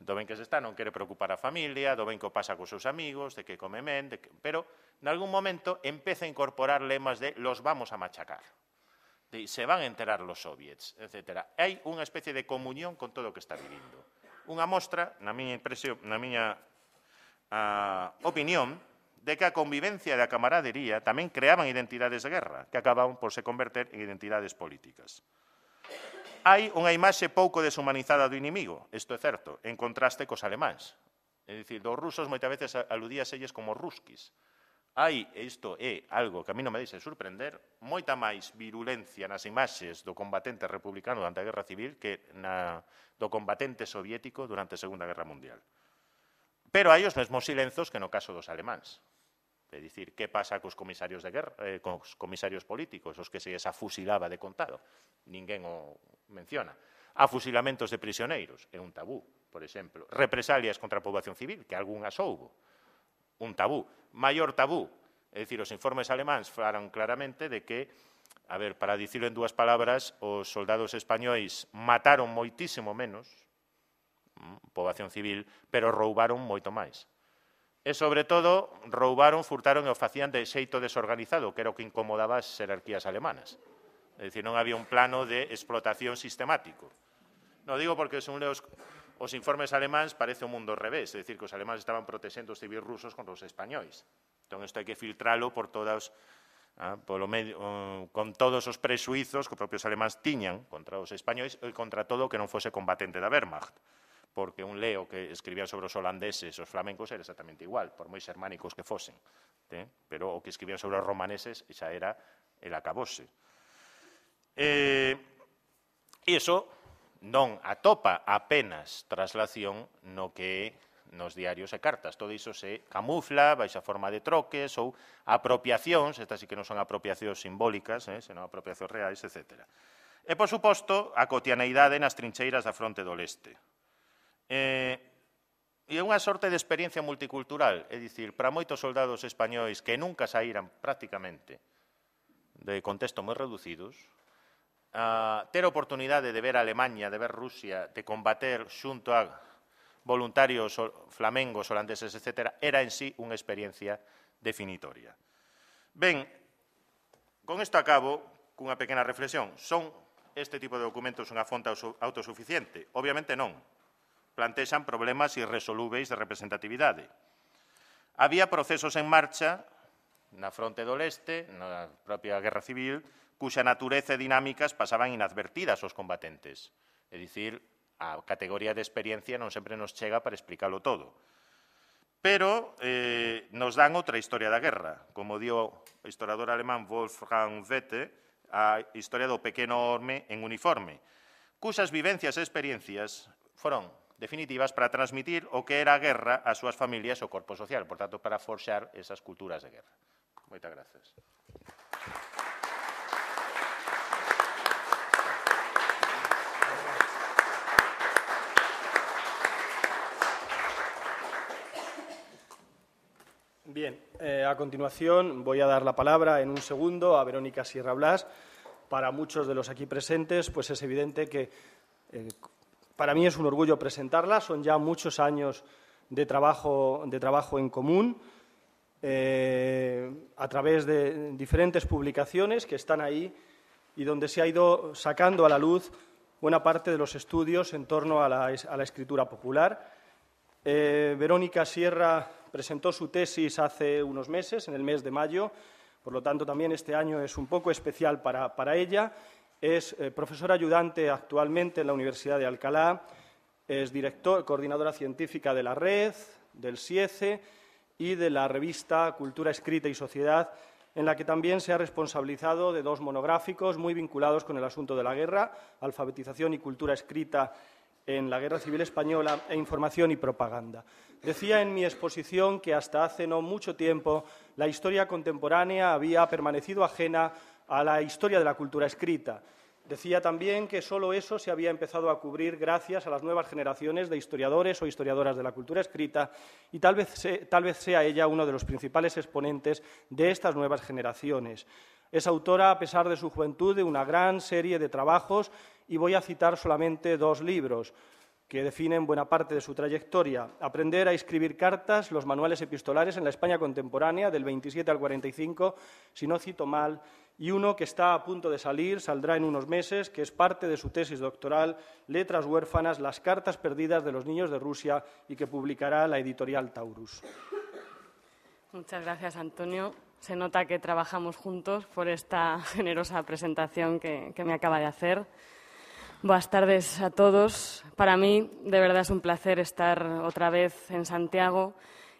do ben que se está, non quere preocupar a familia, do ben que o pasa cos seus amigos, de que come men, de que... pero, nalgún momento, empeza a incorporar lemas de los vamos a machacar de se van a enterar los soviets, etc. Hai unha especie de comunión con todo o que está vivindo. Unha mostra, na miña, impresión, na miña a, opinión, de que a convivencia e a camaradería tamén creaban identidades de guerra, que acababan por se converter en identidades políticas. Hai unha imaxe pouco deshumanizada do inimigo, isto é certo, en contraste cos alemáns. É dicir, dos rusos moitas veces aludíaselles como ruskis, hai, e isto é algo que a mí non me deixe sorprender, moita máis virulencia nas imaxes do combatente republicano durante a Guerra Civil que na, do combatente soviético durante a Segunda Guerra Mundial. Pero hai os mesmos silenzos que no caso dos alemáns. É dicir, que pasa cos comisarios de guerra, eh, cos comisarios políticos, os que se desafusilaba de contado? Ninguén o menciona. Afusilamentos de prisioneiros, é un tabú, por exemplo. Represalias contra a poboación civil, que algunhas houbo un tabú, maior tabú. É dicir, os informes alemáns falaron claramente de que, a ver, para dicirlo en dúas palabras, os soldados españoles mataron moitísimo menos, mm, población civil, pero roubaron moito máis. E, sobre todo, roubaron, furtaron e o facían de xeito desorganizado, que era o que incomodaba as xerarquías alemanas. É dicir, non había un plano de explotación sistemático. Non digo porque son leos os informes alemáns parece o mundo ao revés, é dicir, que os alemáns estaban protexendo os civis rusos contra os españóis. Entón, isto hai que filtralo por todas ah, polo medio, con todos os presuizos que os propios alemáns tiñan contra os españóis e contra todo o que non fose combatente da Wehrmacht porque un leo que escribía sobre os holandeses, os flamencos, era exactamente igual, por moi xermánicos que fosen. Te? Eh? Pero o que escribía sobre os romaneses xa era el acabose. Eh, e iso non atopa apenas traslación no que nos diarios e cartas. Todo iso se camufla a forma de troques ou apropiacións, estas sí que non son apropiacións simbólicas, eh, senón apropiacións reais, etc. E, por suposto, a cotianeidade nas trincheiras da fronte do leste. Eh, e é unha sorte de experiencia multicultural, é dicir, para moitos soldados españois que nunca saíran prácticamente de contexto moi reducidos, uh, ter oportunidade de ver a Alemanha, de ver Rusia, de combater xunto a voluntarios flamengos, holandeses, etc., era en sí unha experiencia definitoria. Ben, con isto acabo cunha pequena reflexión. Son este tipo de documentos unha fonte autosuficiente? Obviamente non. Plantexan problemas irresolúveis de representatividade. Había procesos en marcha na fronte do leste, na propia Guerra Civil, cuxa natureza e dinámicas pasaban inadvertidas aos combatentes. É dicir, a categoría de experiencia non sempre nos chega para explicalo todo. Pero eh, nos dan outra historia da guerra. Como dio o historiador alemán Wolfgang Wette, a historia do pequeno orme en uniforme, cuxas vivencias e experiencias foron definitivas para transmitir o que era a guerra ás súas familias e ao corpo social, por tanto, para forxar esas culturas de guerra. Moitas gracias. Bien, eh, a continuación voy a dar la palabra en un segundo a Verónica Sierra Blas. Para muchos de los aquí presentes, pues es evidente que eh, para mí es un orgullo presentarla. Son ya muchos años de trabajo, de trabajo en común eh, a través de diferentes publicaciones que están ahí y donde se ha ido sacando a la luz buena parte de los estudios en torno a la, escritura popular. Verónica Sierra presentó su tesis hace unos meses, en el mes de mayo, por lo tanto también este año es un poco especial para, ella. Es eh, profesora ayudante actualmente en la Universidad de Alcalá, es director, coordinadora científica de la red, del SIECE e y de la revista Cultura Escrita y Sociedad, en la que también se ha responsabilizado de dos monográficos muy vinculados con el asunto de la guerra, alfabetización y cultura escrita en la Guerra Civil Española e información y propaganda. Decía en mi exposición que hasta hace no mucho tiempo la historia contemporánea había permanecido ajena a la historia de la cultura escrita. Decía también que solo eso se había empezado a cubrir gracias a las nuevas generaciones de historiadores o historiadoras de la cultura escrita y tal vez, tal vez sea ella uno de los principales exponentes de estas nuevas generaciones. Es autora, a pesar de su juventud, de una gran serie de trabajos y voy a citar solamente dos libros que definen buena parte de su trayectoria. Aprender a escribir cartas, los manuales epistolares en la España contemporánea del 27 al 45, si no cito mal, y uno que está a punto de salir, saldrá en unos meses, que es parte de su tesis doctoral, Letras huérfanas, las cartas perdidas de los niños de Rusia, y que publicará la editorial Taurus. Muchas gracias, Antonio. Se nota que trabajamos juntos por esta generosa presentación que, me acaba de hacer. Buenas tardes a todos. Para mí, de verdad, es un placer estar otra vez en Santiago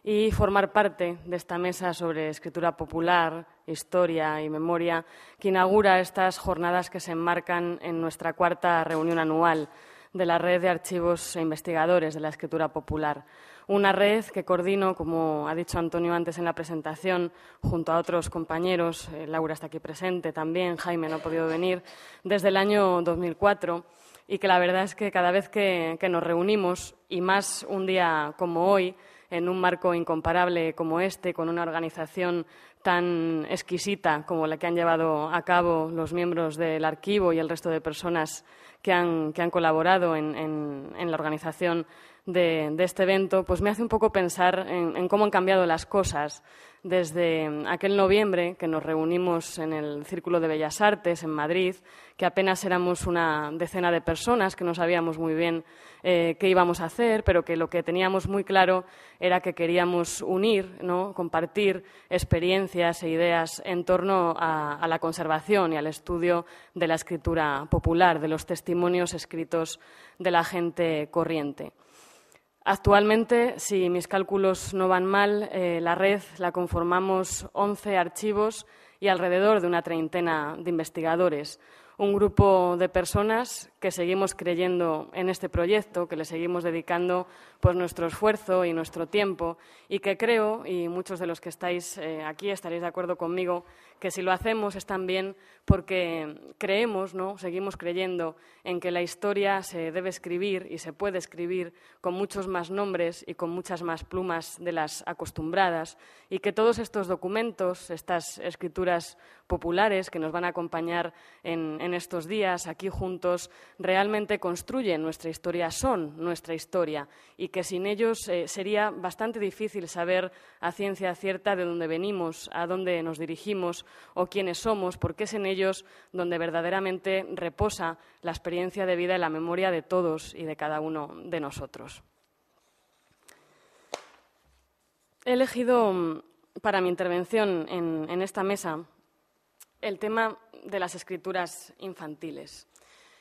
y formar parte de esta mesa sobre escritura popular, historia y memoria que inaugura estas jornadas que se enmarcan en nuestra cuarta reunión anual de la Red de Archivos e Investigadores de la Escritura Popular. Una red que coordino, como ha dicho Antonio antes en la presentación, junto a otros compañeros, eh, Laura está aquí presente también, Jaime no ha podido venir, desde el año 2004 y que la verdad es que cada vez que nos reunimos, y más un día como hoy, en un marco incomparable como este, con una organización tan exquisita como la que han llevado a cabo los miembros del archivo y el resto de personas que han, que han colaborado en la organización de, este evento, pues me hace un poco pensar en, cómo han cambiado las cosas desde aquel noviembre que nos reunimos en el Círculo de Bellas Artes en Madrid, que apenas éramos una decena de personas, que no sabíamos muy bien eh, qué íbamos a hacer, pero que lo que teníamos muy claro era que queríamos unir, compartir experiencias e ideas en torno a la conservación y al estudio de la escritura popular, de los testimonios escritos de la gente corriente. Actualmente, si mis cálculos no van mal, eh, la red la conformamos 11 archivos y alrededor de una treintena de investigadores. Un grupo de personas que seguimos creyendo en este proyecto, que le seguimos dedicando pues, nuestro esfuerzo y nuestro tiempo y que creo, y muchos de los que estáis eh, aquí estaréis de acuerdo conmigo, que si lo hacemos es también porque creemos, seguimos creyendo en que la historia se debe escribir y se puede escribir con muchos más nombres y con muchas más plumas de las acostumbradas y que todos estos documentos, estas escrituras populares que nos van a acompañar en, estos días aquí juntos, realmente construyen nuestra historia, son nuestra historia y que sin ellos eh, sería bastante difícil saber a ciencia cierta de dónde venimos, a dónde nos dirigimos o quiénes somos, porque es en ellos donde verdaderamente reposa la experiencia de vida y la memoria de todos y de cada uno de nosotros. He elegido mm, para mi intervención en, en esta mesa el tema de las escrituras infantiles.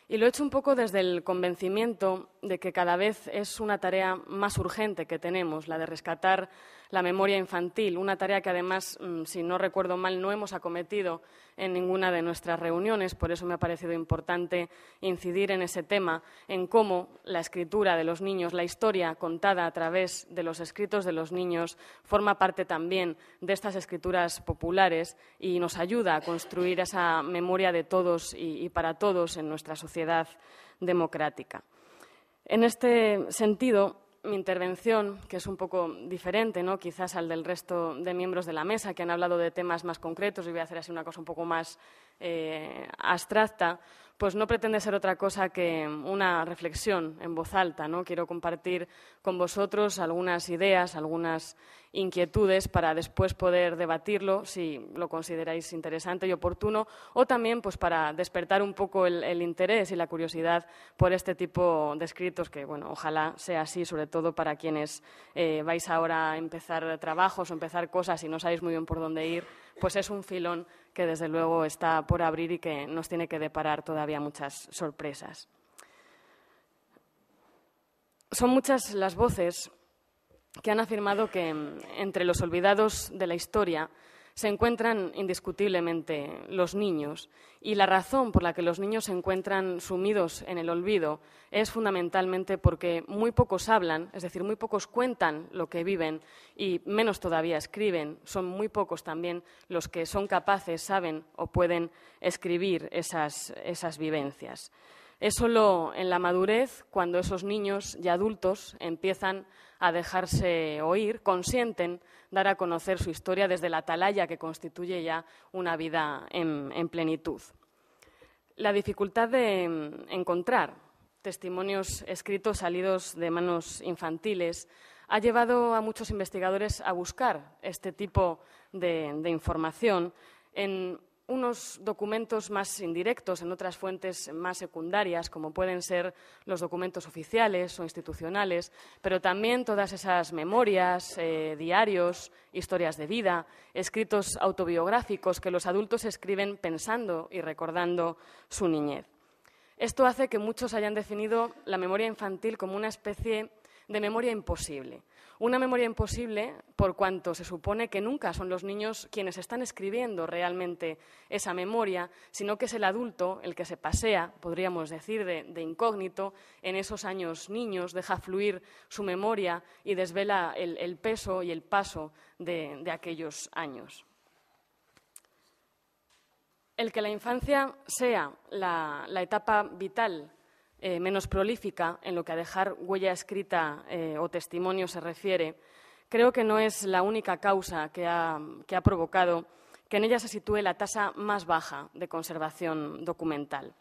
Y lo he hecho un poco desde el convencimiento de que cada vez es una tarea más urgente que tenemos, la de rescatar la memoria infantil, una tarea que además, mm, si no recuerdo mal, no hemos acometido en ninguna de nuestras reuniones. Por eso me ha parecido importante incidir en ese tema, en cómo la escritura de los niños, la historia contada a través de los escritos de los niños, forma parte también de estas escrituras populares y nos ayuda a construir esa memoria de todos y, para todos en nuestra sociedad democrática. En este sentido, mi intervención, que es un poco diferente, ¿no? quizás al del resto de miembros de la mesa que han hablado de temas más concretos, y voy a hacer así una cosa un poco más eh, abstracta, pues no pretende ser otra cosa que una reflexión en voz alta. ¿no? Quiero compartir con vosotros algunas ideas, algunas inquietudes para después poder debatirlo si lo consideráis interesante y oportuno, o también pues, para despertar un poco el, interés y la curiosidad por este tipo de escritos, que bueno, ojalá sea así, sobre todo para quienes eh, vais ahora a empezar trabajos o empezar cosas y no sabéis muy bien por dónde ir pues es un filón que desde luego está por abrir y que nos tiene que deparar todavía muchas sorpresas. Son muchas las voces que han afirmado que mm, entre los olvidados de la historia se encuentran indiscutiblemente los niños y la razón por la que los niños se encuentran sumidos en el olvido es fundamentalmente porque muy pocos hablan, es decir, muy pocos cuentan lo que viven y menos todavía escriben. Son muy pocos también los que son capaces, saben o pueden escribir esas, esas vivencias. Es solo en la madurez cuando esos niños y adultos empiezan a dejarse oír, consienten dar a conocer su historia desde la atalaya que constituye ya una vida en, plenitud. La dificultad de em, encontrar testimonios escritos salidos de manos infantiles ha llevado a muchos investigadores a buscar este tipo de, de información en unos documentos más indirectos en otras fuentes más secundarias, como pueden ser los documentos oficiales o institucionales, pero también todas esas memorias, eh, diarios, historias de vida, escritos autobiográficos que los adultos escriben pensando y recordando su niñez. Esto hace que muchos hayan definido la memoria infantil como una especie de memoria imposible, una memoria imposible por cuanto se supone que nunca son los niños quienes están escribiendo realmente esa memoria, sino que es el adulto el que se pasea, podríamos decir, de, incógnito en esos años niños, deja fluir su memoria y desvela el, peso y el paso de, aquellos años. El que la infancia sea la etapa vital eh, menos prolífica en lo que a dejar huella escrita eh, o testimonio se refiere, creo que no es la única causa que ha provocado que en ella se sitúe la tasa más baja de conservación documental.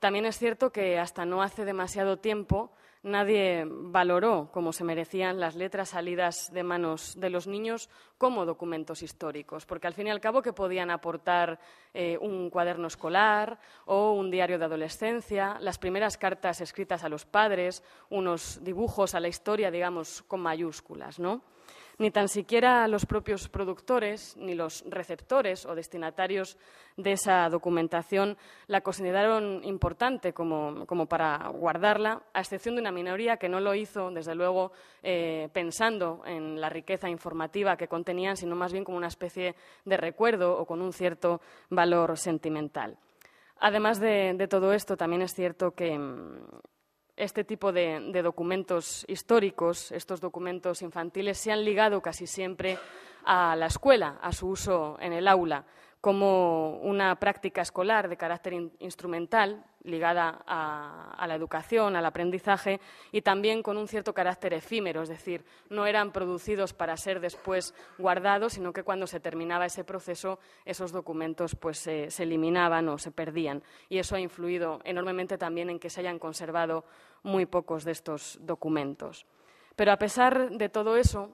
También es cierto que hasta no hace demasiado tiempo Nadie valoró como se merecían las letras salidas de manos de los niños como documentos históricos, porque al fin y al cabo que podían aportar eh, un cuaderno escolar o un diario de adolescencia, las primeras cartas escritas a los padres, unos dibujos a la historia, digamos, con mayúsculas, ¿no? ni tan siquiera los propios productores ni los receptores o destinatarios de esa documentación la consideraron importante como, para guardarla, a excepción de una minoría que no lo hizo, desde luego, eh, pensando en la riqueza informativa que contenían, sino más bien como una especie de recuerdo o con un cierto valor sentimental. Además de todo esto, también es cierto que mm, este tipo de, documentos históricos, estos documentos infantiles, se han ligado casi siempre a la escuela, a su uso en el aula como una práctica escolar de carácter instrumental ligada a, la educación, al aprendizaje y también con un cierto carácter efímero, es decir, no eran producidos para ser después guardados, sino que cuando se terminaba ese proceso esos documentos pues, se eliminaban o se perdían y eso ha influido enormemente también en que se hayan conservado muy pocos de estos documentos. Pero a pesar de todo eso,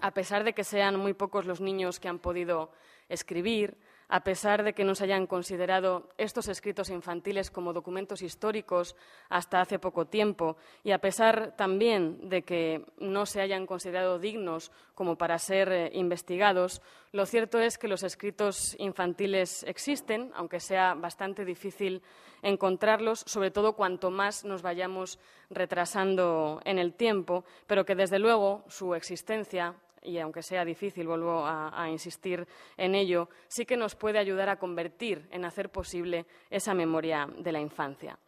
a pesar de que sean muy pocos los niños que han podido escribir, a pesar de que no se hayan considerado estos escritos infantiles como documentos históricos hasta hace poco tiempo y a pesar también de que no se hayan considerado dignos como para ser eh, investigados, lo cierto es que los escritos infantiles existen, aunque sea bastante difícil encontrarlos, sobre todo cuanto más nos vayamos retrasando en el tiempo, pero que desde luego su existencia y aunque sea difícil, vuelvo a, insistir en ello, sí que nos puede ayudar a convertir en hacer posible esa memoria de la infancia.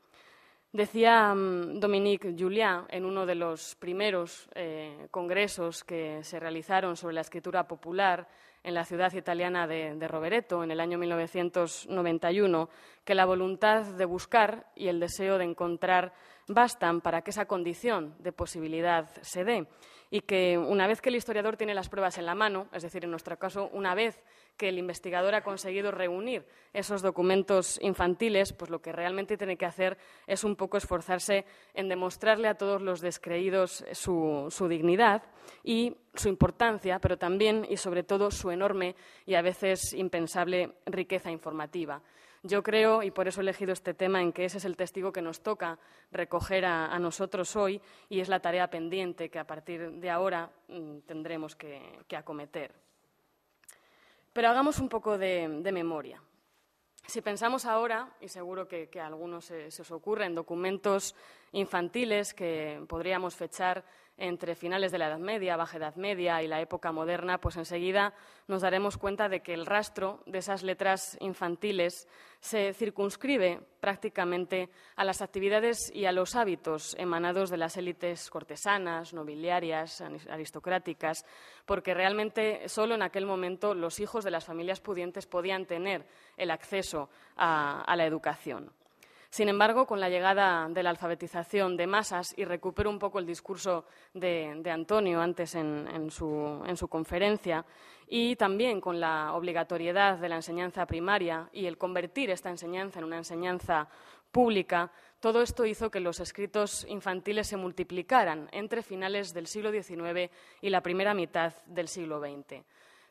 Decía mm, Dominique Julián en uno de los primeros eh, congresos que se realizaron sobre la escritura popular en la ciudad italiana de, de Rovereto en el año 1991 que la voluntad de buscar y el deseo de encontrar bastan para que esa condición de posibilidad se dé y que una vez que el historiador tiene las pruebas en la mano, es decir, en nuestro caso, una vez que el investigador ha conseguido reunir esos documentos infantiles, pues lo que realmente tiene que hacer es un poco esforzarse en demostrarle a todos los descreídos su, su dignidad y su importancia, pero también y sobre todo su enorme y a veces impensable riqueza informativa. Yo creo, y por eso he elegido este tema, en que ese es el testigo que nos toca recoger a, nosotros hoy y es la tarea pendiente que a partir de ahora mm, tendremos que, acometer. Pero hagamos un poco de, memoria. Si pensamos ahora, y seguro que, a algunos se, se os ocurre, en documentos infantiles que podríamos fechar entre finales de la Edad Media, Baja Edad Media y la época moderna, pues enseguida nos daremos cuenta de que el rastro de esas letras infantiles se circunscribe prácticamente a las actividades y a los hábitos emanados de las élites cortesanas, nobiliarias, aristocráticas, porque realmente solo en aquel momento los hijos de las familias pudientes podían tener el acceso a, a la educación. Sin embargo, con la llegada de la alfabetización de masas, y recupero un poco el discurso de, Antonio antes en, su, en su conferencia, y también con la obligatoriedad de la enseñanza primaria y el convertir esta enseñanza en una enseñanza pública, todo esto hizo que los escritos infantiles se multiplicaran entre finales del siglo XIX y la primera mitad del siglo XX.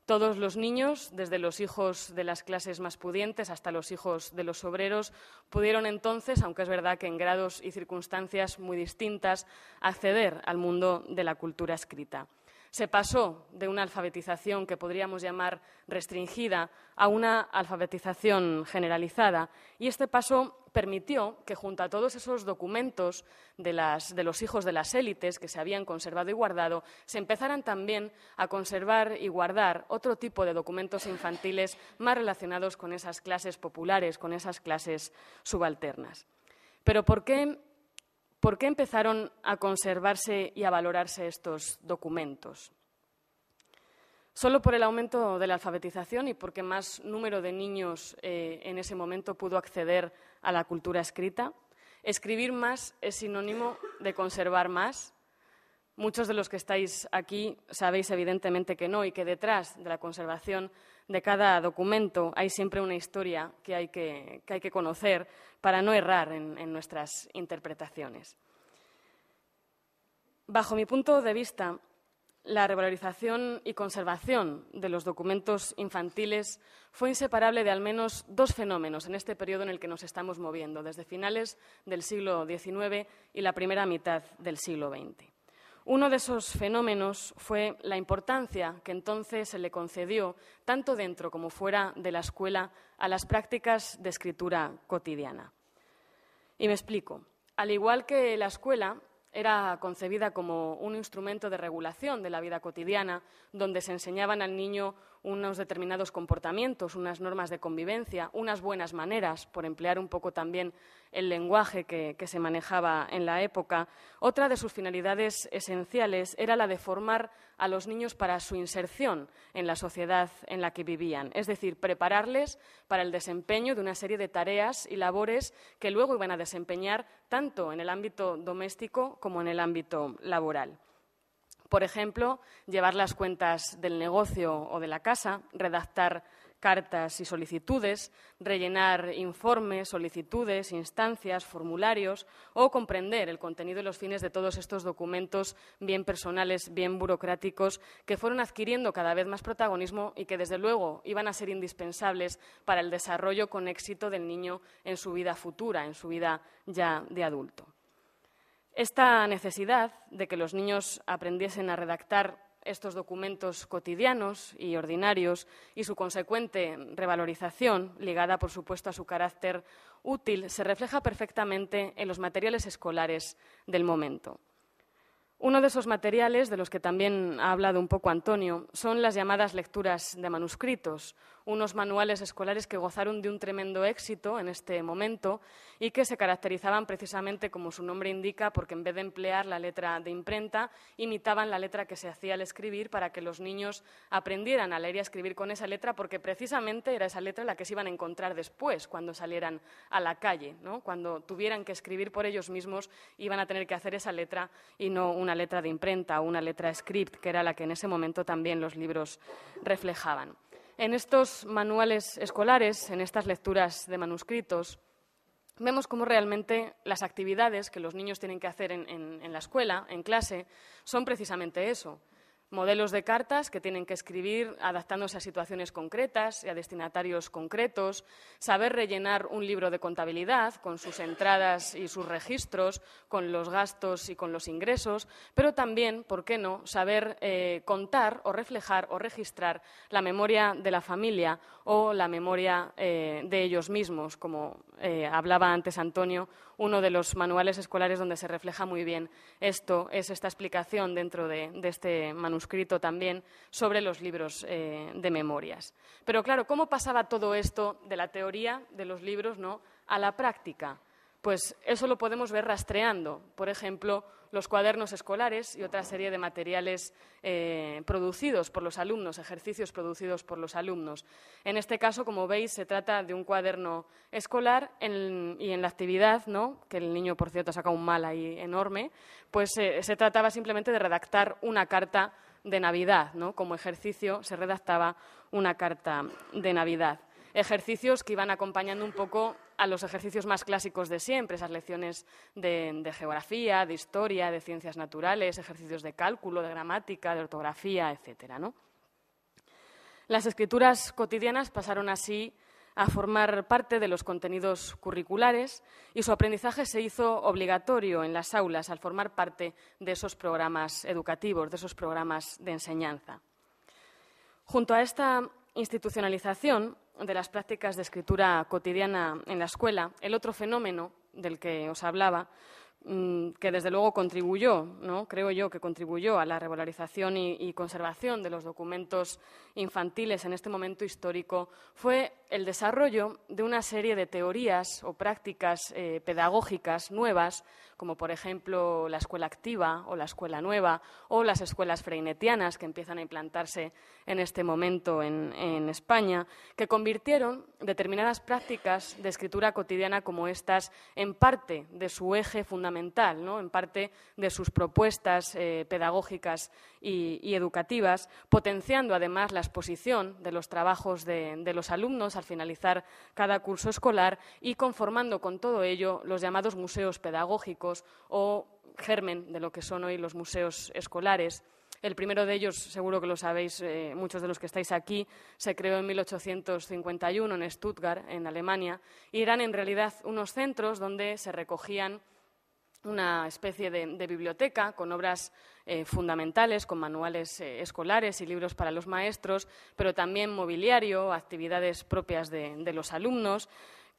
Todos los niños, desde los hijos de las clases más pudientes hasta los hijos de los obreros, pudieron entonces, aunque es verdad que en grados y circunstancias muy distintas, acceder al mundo de la cultura escrita. Se pasó de una alfabetización que podríamos llamar restringida a una alfabetización generalizada y este paso permitió que, junto a todos esos documentos de, los hijos de las élites que se habían conservado y guardado, se empezaran también a conservar y guardar otro tipo de documentos infantiles más relacionados con esas clases populares, con esas clases subalternas. Pero por qué empezaron a conservarse y a valorarse estos documentos? Solo por el aumento de la alfabetización y porque más número de niños eh, en ese momento pudo acceder a la cultura escrita, escribir más es sinónimo de conservar más. Muchos de los que estáis aquí sabéis evidentemente que no y que detrás de la conservación de cada documento hay siempre una historia que hay que, hay que conocer para no errar en nuestras interpretaciones. Bajo mi punto de vista, la revalorización y conservación de los documentos infantiles fue inseparable de al menos dos fenómenos en este periodo en el que nos estamos moviendo, desde finales del siglo XIX y la primera mitad del siglo XX. Uno de esos fenómenos fue la importancia que entonces se le concedió, tanto dentro como fuera de la escuela, a las prácticas de escritura cotidiana. Y me explico. Al igual que la escuela, era concebida como un instrumento de regulación de la vida cotidiana, donde se enseñaban al niño unos determinados comportamientos, unas normas de convivencia, unas buenas maneras, por emplear un poco también el lenguaje que, se manejaba en la época. Otra de sus finalidades esenciales era la de formar a los niños para su inserción en la sociedad en la que vivían, es decir, prepararles para el desempeño de una serie de tareas y labores que luego iban a desempeñar tanto en el ámbito doméstico como en el ámbito laboral. Por ejemplo, llevar las cuentas del negocio o de la casa, redactar cartas y solicitudes, rellenar informes, solicitudes, instancias, formularios o comprender el contenido y los fines de todos estos documentos bien personales, bien burocráticos, que fueron adquiriendo cada vez más protagonismo y que, desde luego, iban a ser indispensables para el desarrollo con éxito del niño en su vida futura, en su vida ya de adulto. Esta necesidad de que los niños aprendiesen a redactar estos documentos cotidianos y ordinarios y su consecuente revalorización, ligada por supuesto a su carácter útil, se refleja perfectamente en los materiales escolares del momento. Uno de esos materiales, de los que también ha hablado un poco Antonio, son las llamadas lecturas de manuscritos, unos manuales escolares que gozaron de un tremendo éxito en este momento y que se caracterizaban precisamente, como su nombre indica, porque en vez de emplear la letra de imprenta, imitaban la letra que se hacía al escribir para que los niños aprendieran a leer y a escribir con esa letra, porque precisamente era esa letra la que se iban a encontrar después, cuando salieran a la calle, ¿no? cuando tuvieran que escribir por ellos mismos, iban a tener que hacer esa letra y no una letra de imprenta o una letra script, que era la que en ese momento también los libros reflejaban. En estos manuales escolares, en estas lecturas de manuscritos, vemos cómo realmente las actividades que los niños tienen que hacer en, la escuela, en clase, son precisamente eso, modelos de cartas que tienen que escribir adaptándose a situaciones concretas y a destinatarios concretos, saber rellenar un libro de contabilidad con sus entradas y sus registros, con los gastos y con los ingresos, pero también, ¿por qué no?, saber eh, contar o reflejar o registrar la memoria de la familia o la memoria eh, de ellos mismos, como eh, hablaba antes Antonio, uno de los manuales escolares donde se refleja muy bien esto, es esta explicación dentro de, este manuscrito también sobre los libros eh, de memorias. Pero claro, ¿cómo pasaba todo esto de la teoría de los libros ¿no? a la práctica? Pues eso lo podemos ver rastreando, por ejemplo, los cuadernos escolares y otra serie de materiales eh, producidos por los alumnos, ejercicios producidos por los alumnos. En este caso, como veis, se trata de un cuaderno escolar y en la actividad, ¿no? que el niño, por cierto, saca un mal ahí enorme, pues eh, se trataba simplemente de redactar una carta de Navidad, ¿no? como ejercicio se redactaba una carta de Navidad ejercicios que iban acompañando un poco a los ejercicios más clásicos de siempre, esas lecciones de, geografía, de historia, de ciencias naturales, ejercicios de cálculo, de gramática, de ortografía, etcétera. Las escrituras cotidianas pasaron así a formar parte de los contenidos curriculares y su aprendizaje se hizo obligatorio en las aulas al formar parte de esos programas educativos, de esos programas de enseñanza. Junto a esta institucionalización, de las prácticas de escritura cotidiana en la escuela, el otro fenómeno del que os hablaba, mm, que desde luego contribuyó, ¿no? creo yo que contribuyó a la regularización y, y, conservación de los documentos infantiles en este momento histórico, fue el desarrollo de una serie de teorías o prácticas eh, pedagógicas nuevas, como por ejemplo la escuela activa o la escuela nueva o las escuelas freinetianas que empiezan a implantarse en este momento en, España, que convirtieron determinadas prácticas de escritura cotidiana como estas en parte de su eje fundamental, ¿no? en parte de sus propuestas eh, pedagógicas y, educativas, potenciando además la exposición de los trabajos de los alumnos al finalizar cada curso escolar y conformando con todo ello los llamados museos pedagógicos o germen de lo que son hoy los museos escolares. El primero de ellos, seguro que lo sabéis eh, muchos de los que estáis aquí, se creó en 1851 en Stuttgart, en Alemania, y eran en realidad unos centros donde se recogían una especie de, biblioteca con obras eh, fundamentales, con manuales eh, escolares y libros para los maestros, pero también mobiliario, actividades propias de, los alumnos,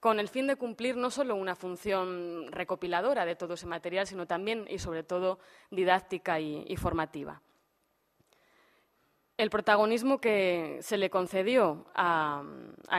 con el fin de cumplir no solo una función recopiladora de todo ese material, sino también y sobre todo didáctica y formativa el protagonismo que se le concedió a,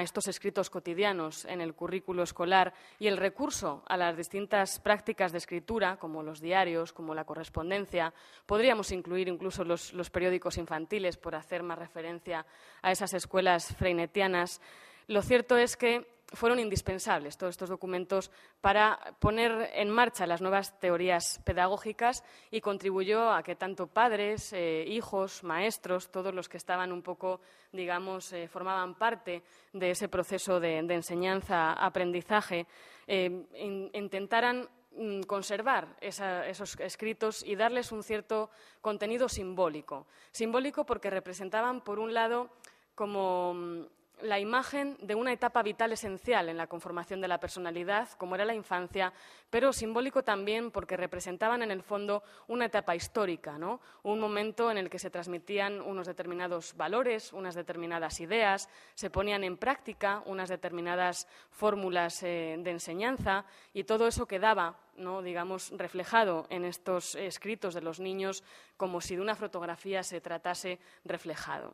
estos escritos cotidianos en el currículo escolar y el recurso a las distintas prácticas de escritura, como los diarios, como la correspondencia, podríamos incluir incluso los periódicos infantiles por hacer más referencia a esas escuelas freinetianas, lo cierto es que fueron indispensables todos estos documentos para poner en marcha las nuevas teorías pedagógicas y contribuyó a que tanto padres, eh, hijos, maestros, todos los que estaban un poco, digamos, eh, formaban parte de ese proceso de, enseñanza-aprendizaje, eh, intentaran mm, conservar esos escritos y darles un cierto contenido simbólico. Simbólico porque representaban, por un lado, como mm, la imagen de una etapa vital esencial en la conformación de la personalidad, como era la infancia, pero simbólico también porque representaban en el fondo una etapa histórica, un momento en el que se transmitían unos determinados valores, unas determinadas ideas, se ponían en práctica unas determinadas fórmulas eh, de enseñanza y todo eso quedaba digamos, reflejado en estos escritos de los niños como si de una fotografía se tratase reflejado.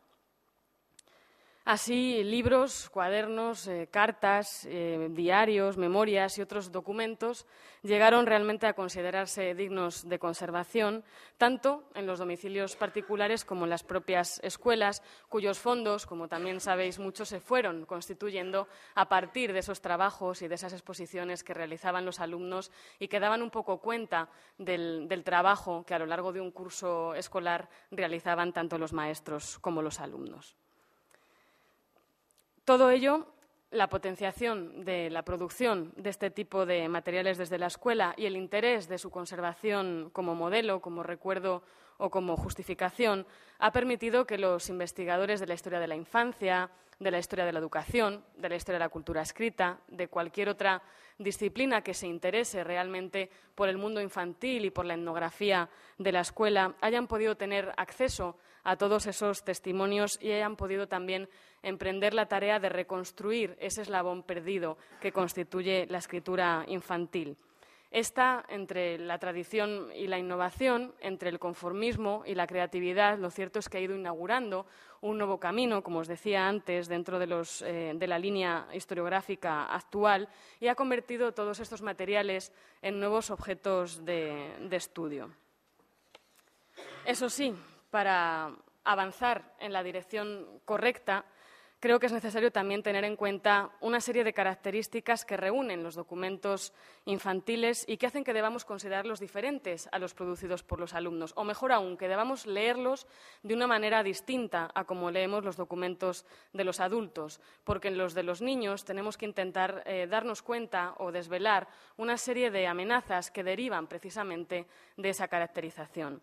Así, libros, cuadernos, eh, cartas, eh, diarios, memorias y otros documentos llegaron realmente a considerarse dignos de conservación, tanto en los domicilios particulares como en las propias escuelas, cuyos fondos, como también sabéis muchos, se fueron constituyendo a partir de esos trabajos y de esas exposiciones que realizaban los alumnos y que daban un poco cuenta del trabajo que a lo largo de un curso escolar realizaban tanto los maestros como los alumnos. Todo ello, la potenciación de la producción de este tipo de materiales desde la escuela y el interés de su conservación como modelo, como recuerdo o como justificación ha permitido que los investigadores de la historia de la infancia, de la historia de la educación, de la historia de la cultura escrita, de cualquier otra disciplina que se interese realmente por el mundo infantil y por la etnografía de la escuela, hayan podido tener acceso a todos esos testimonios y hayan podido también emprender la tarea de reconstruir ese eslabón perdido que constituye la escritura infantil. Está entre la tradición y la innovación, entre el conformismo y la creatividad, lo cierto es que ha ido inaugurando un nuevo camino, como os decía antes, dentro de, eh, la línea historiográfica actual y ha convertido todos estos materiales en nuevos objetos de estudio. Eso sí, para avanzar en la dirección correcta, creo que es necesario también tener en cuenta una serie de características que reúnen los documentos infantiles y que hacen que debamos considerarlos diferentes a los producidos por los alumnos, o mejor aún, que debamos leerlos de una manera distinta a como leemos los documentos de los adultos, porque en los de los niños tenemos que intentar eh, darnos cuenta o desvelar una serie de amenazas que derivan precisamente de esa caracterización.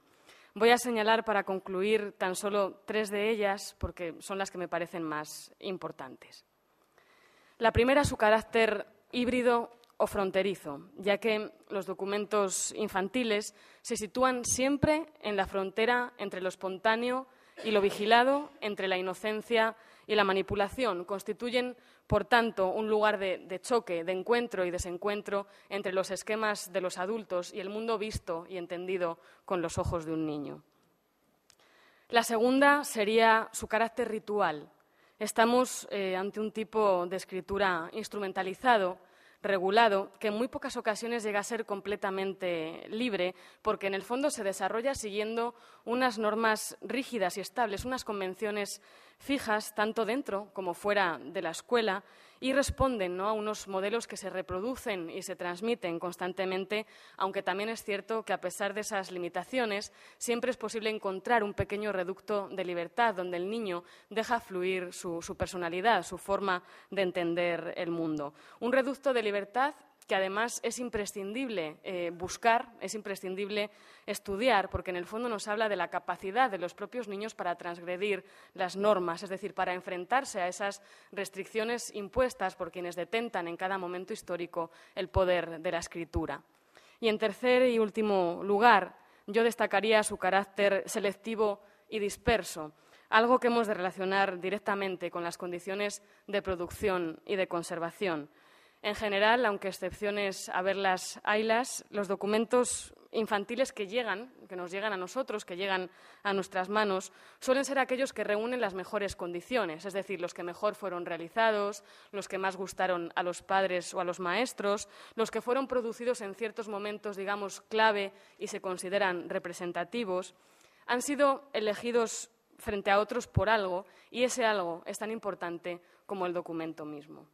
Voy a señalar para concluir tan solo tres de ellas porque son las que me parecen más importantes. La primera, su carácter híbrido o fronterizo, ya que los documentos infantiles se sitúan siempre en la frontera entre lo espontáneo y lo vigilado, entre la inocencia y y la manipulación constituyen, por tanto, un lugar de, choque, de encuentro y desencuentro entre los esquemas de los adultos y el mundo visto y entendido con los ojos de un niño. La segunda sería su carácter ritual. Estamos eh, ante un tipo de escritura instrumentalizado regulado, que en muy pocas ocasiones llega a ser completamente libre, porque en el fondo se desarrolla siguiendo unas normas rígidas y estables, unas convenciones fijas, tanto dentro como fuera de la escuela, y responden ¿no? a unos modelos que se reproducen y se transmiten constantemente, aunque también es cierto que a pesar de esas limitaciones siempre es posible encontrar un pequeño reducto de libertad donde el niño deja fluir su, su personalidad, su forma de entender el mundo. Un reducto de libertad que además es imprescindible eh, buscar, es imprescindible estudiar, porque en el fondo nos habla de la capacidad de los propios niños para transgredir las normas, es decir, para enfrentarse a esas restricciones impuestas por quienes detentan en cada momento histórico el poder de la escritura. Y en tercer y último lugar, yo destacaría su carácter selectivo y disperso algo que hemos de relacionar directamente con las condiciones de producción y de conservación. En general, aunque excepciones a verlas haylas, los documentos infantiles que llegan, que nos llegan a nosotros, que llegan a nuestras manos, suelen ser aquellos que reúnen las mejores condiciones, es decir, los que mejor fueron realizados, los que más gustaron a los padres o a los maestros, los que fueron producidos en ciertos momentos, digamos, clave y se consideran representativos, han sido elegidos frente a otros por algo y ese algo es tan importante como el documento mismo.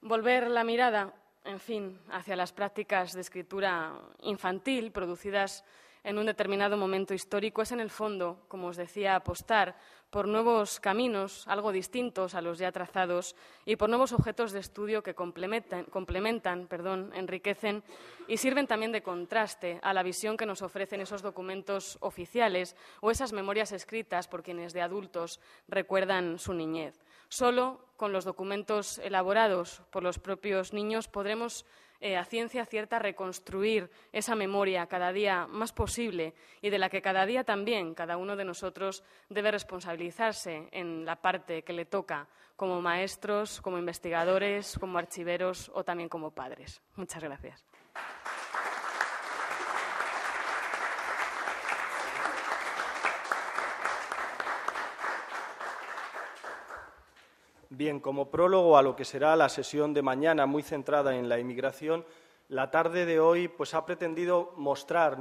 Volver la mirada, en fin, hacia las prácticas de escritura infantil producidas en un determinado momento histórico es, en el fondo, como os decía, apostar por nuevos caminos, algo distintos a los ya trazados, y por nuevos objetos de estudio que complementan, perdón, enriquecen y sirven también de contraste a la visión que nos ofrecen esos documentos oficiales o esas memorias escritas por quienes de adultos recuerdan su niñez. Solo con los documentos elaborados por los propios niños podremos eh, a ciencia cierta reconstruir esa memoria cada día más posible y de la que cada día también cada uno de nosotros debe responsabilizarse en la parte que le toca como maestros, como investigadores, como archiveros o también como padres. Muchas gracias. Bien, como prólogo a lo que será la sesión de mañana, muy centrada en la inmigración, la tarde de hoy pues, ha pretendido mostrar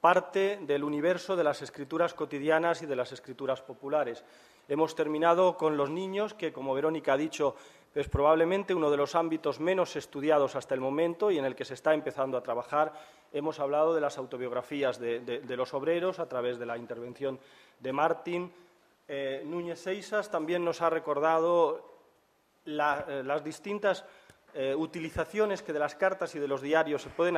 parte del universo de las escrituras cotidianas y de las escrituras populares. Hemos terminado con los niños, que, como Verónica ha dicho, es probablemente uno de los ámbitos menos estudiados hasta el momento y en el que se está empezando a trabajar. Hemos hablado de las autobiografías de, de los obreros a través de la intervención de Martín, eh, Núñez Seisas también nos ha recordado eh, las distintas eh, utilizaciones que de las cartas y de los diarios se pueden,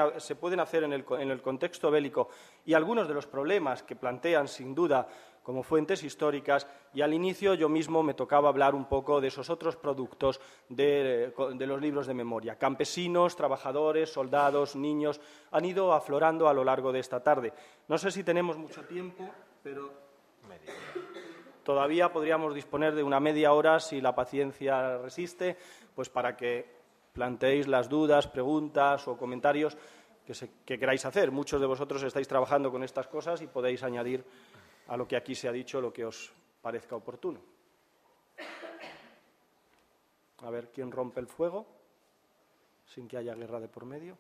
hacer en el, contexto bélico y algunos de los problemas que plantean, sin duda, como fuentes históricas. Y al inicio yo mismo me tocaba hablar un poco de esos otros productos de los libros de memoria. Campesinos, trabajadores, soldados, niños, han ido aflorando a lo largo de esta tarde. No sé si tenemos mucho tiempo, pero... Todavía podríamos disponer de una media hora, si la paciencia resiste, pues para que planteéis las dudas, preguntas o comentarios que, que queráis hacer. Muchos de vosotros estáis trabajando con estas cosas y podéis añadir a lo que aquí se ha dicho lo que os parezca oportuno. A ver, ¿quién rompe el fuego sin que haya guerra de por medio?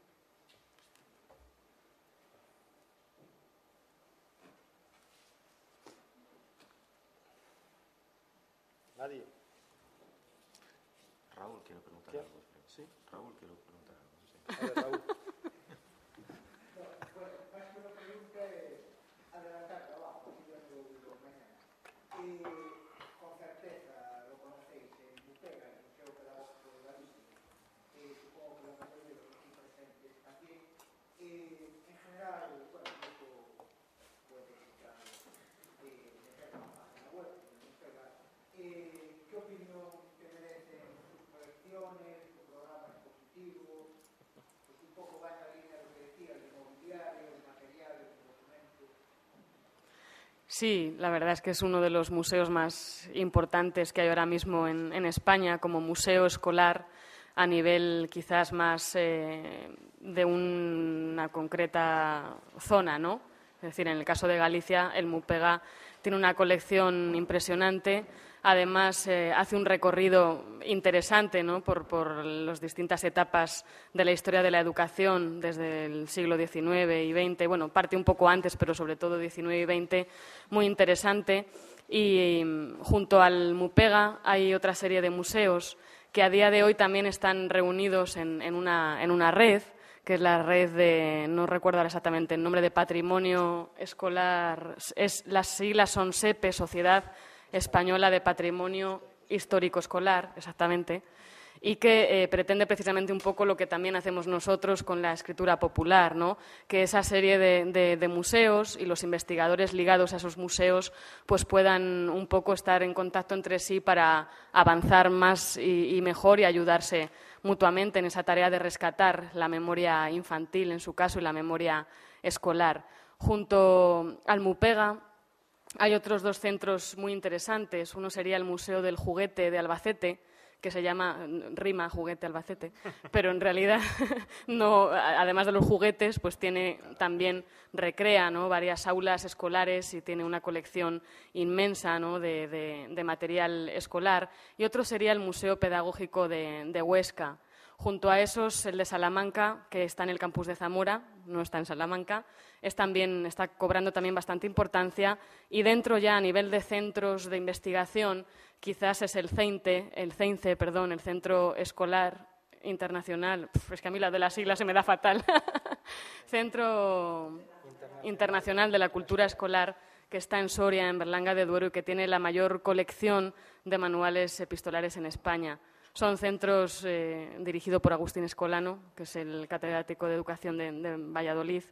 I, I would Sí, la verdad es que es uno de los museos más importantes que hay ahora mismo en, España como museo escolar a nivel quizás más eh, de una concreta zona, ¿no? Es decir, en el caso de Galicia, el MUPEGA tiene una colección impresionante Además, eh, hace un recorrido interesante ¿no? por, las distintas etapas de la historia de la educación desde el siglo XIX y XX. Bueno, parte un poco antes, pero sobre todo XIX y XX, muy interesante. Y mm, junto al MUPEGA hay otra serie de museos que a día de hoy también están reunidos en, una, red que es la red de, no recuerdo exactamente el nombre, de patrimonio escolar, las siglas son SEPE, Sociedad española de patrimonio histórico escolar, exactamente, y que eh, pretende precisamente un poco lo que también hacemos nosotros con la escritura popular, que esa serie de, museos y los investigadores ligados a esos museos pues puedan un poco estar en contacto entre sí para avanzar más y mejor y ayudarse mutuamente en esa tarea de rescatar la memoria infantil, en su caso, y la memoria escolar. Junto al MUPEGA, hay otros dos centros muy interesantes. Uno sería el Museo del Juguete de Albacete, que se llama mm, Rima Juguete Albacete, pero en realidad no, además de los juguetes, pues tiene también recrea varias aulas escolares y tiene una colección inmensa de, material escolar. Y otro sería el Museo Pedagógico de Huesca Junto a esos, el de Salamanca, que está en el campus de Zamora, no está en Salamanca, también, está cobrando también bastante importancia. Y dentro ya, a nivel de centros de investigación, quizás es el CEINTE, el CEINCE, el Centro Escolar Internacional, es que a mí la de las siglas se me da fatal, Centro Internacional de la Cultura Escolar, que está en Soria, en Berlanga de Duero, y que tiene la mayor colección de manuales epistolares en España. Son centros eh, dirigidos por Agustín Escolano, que es el catedrático de Educación de, de Valladolid,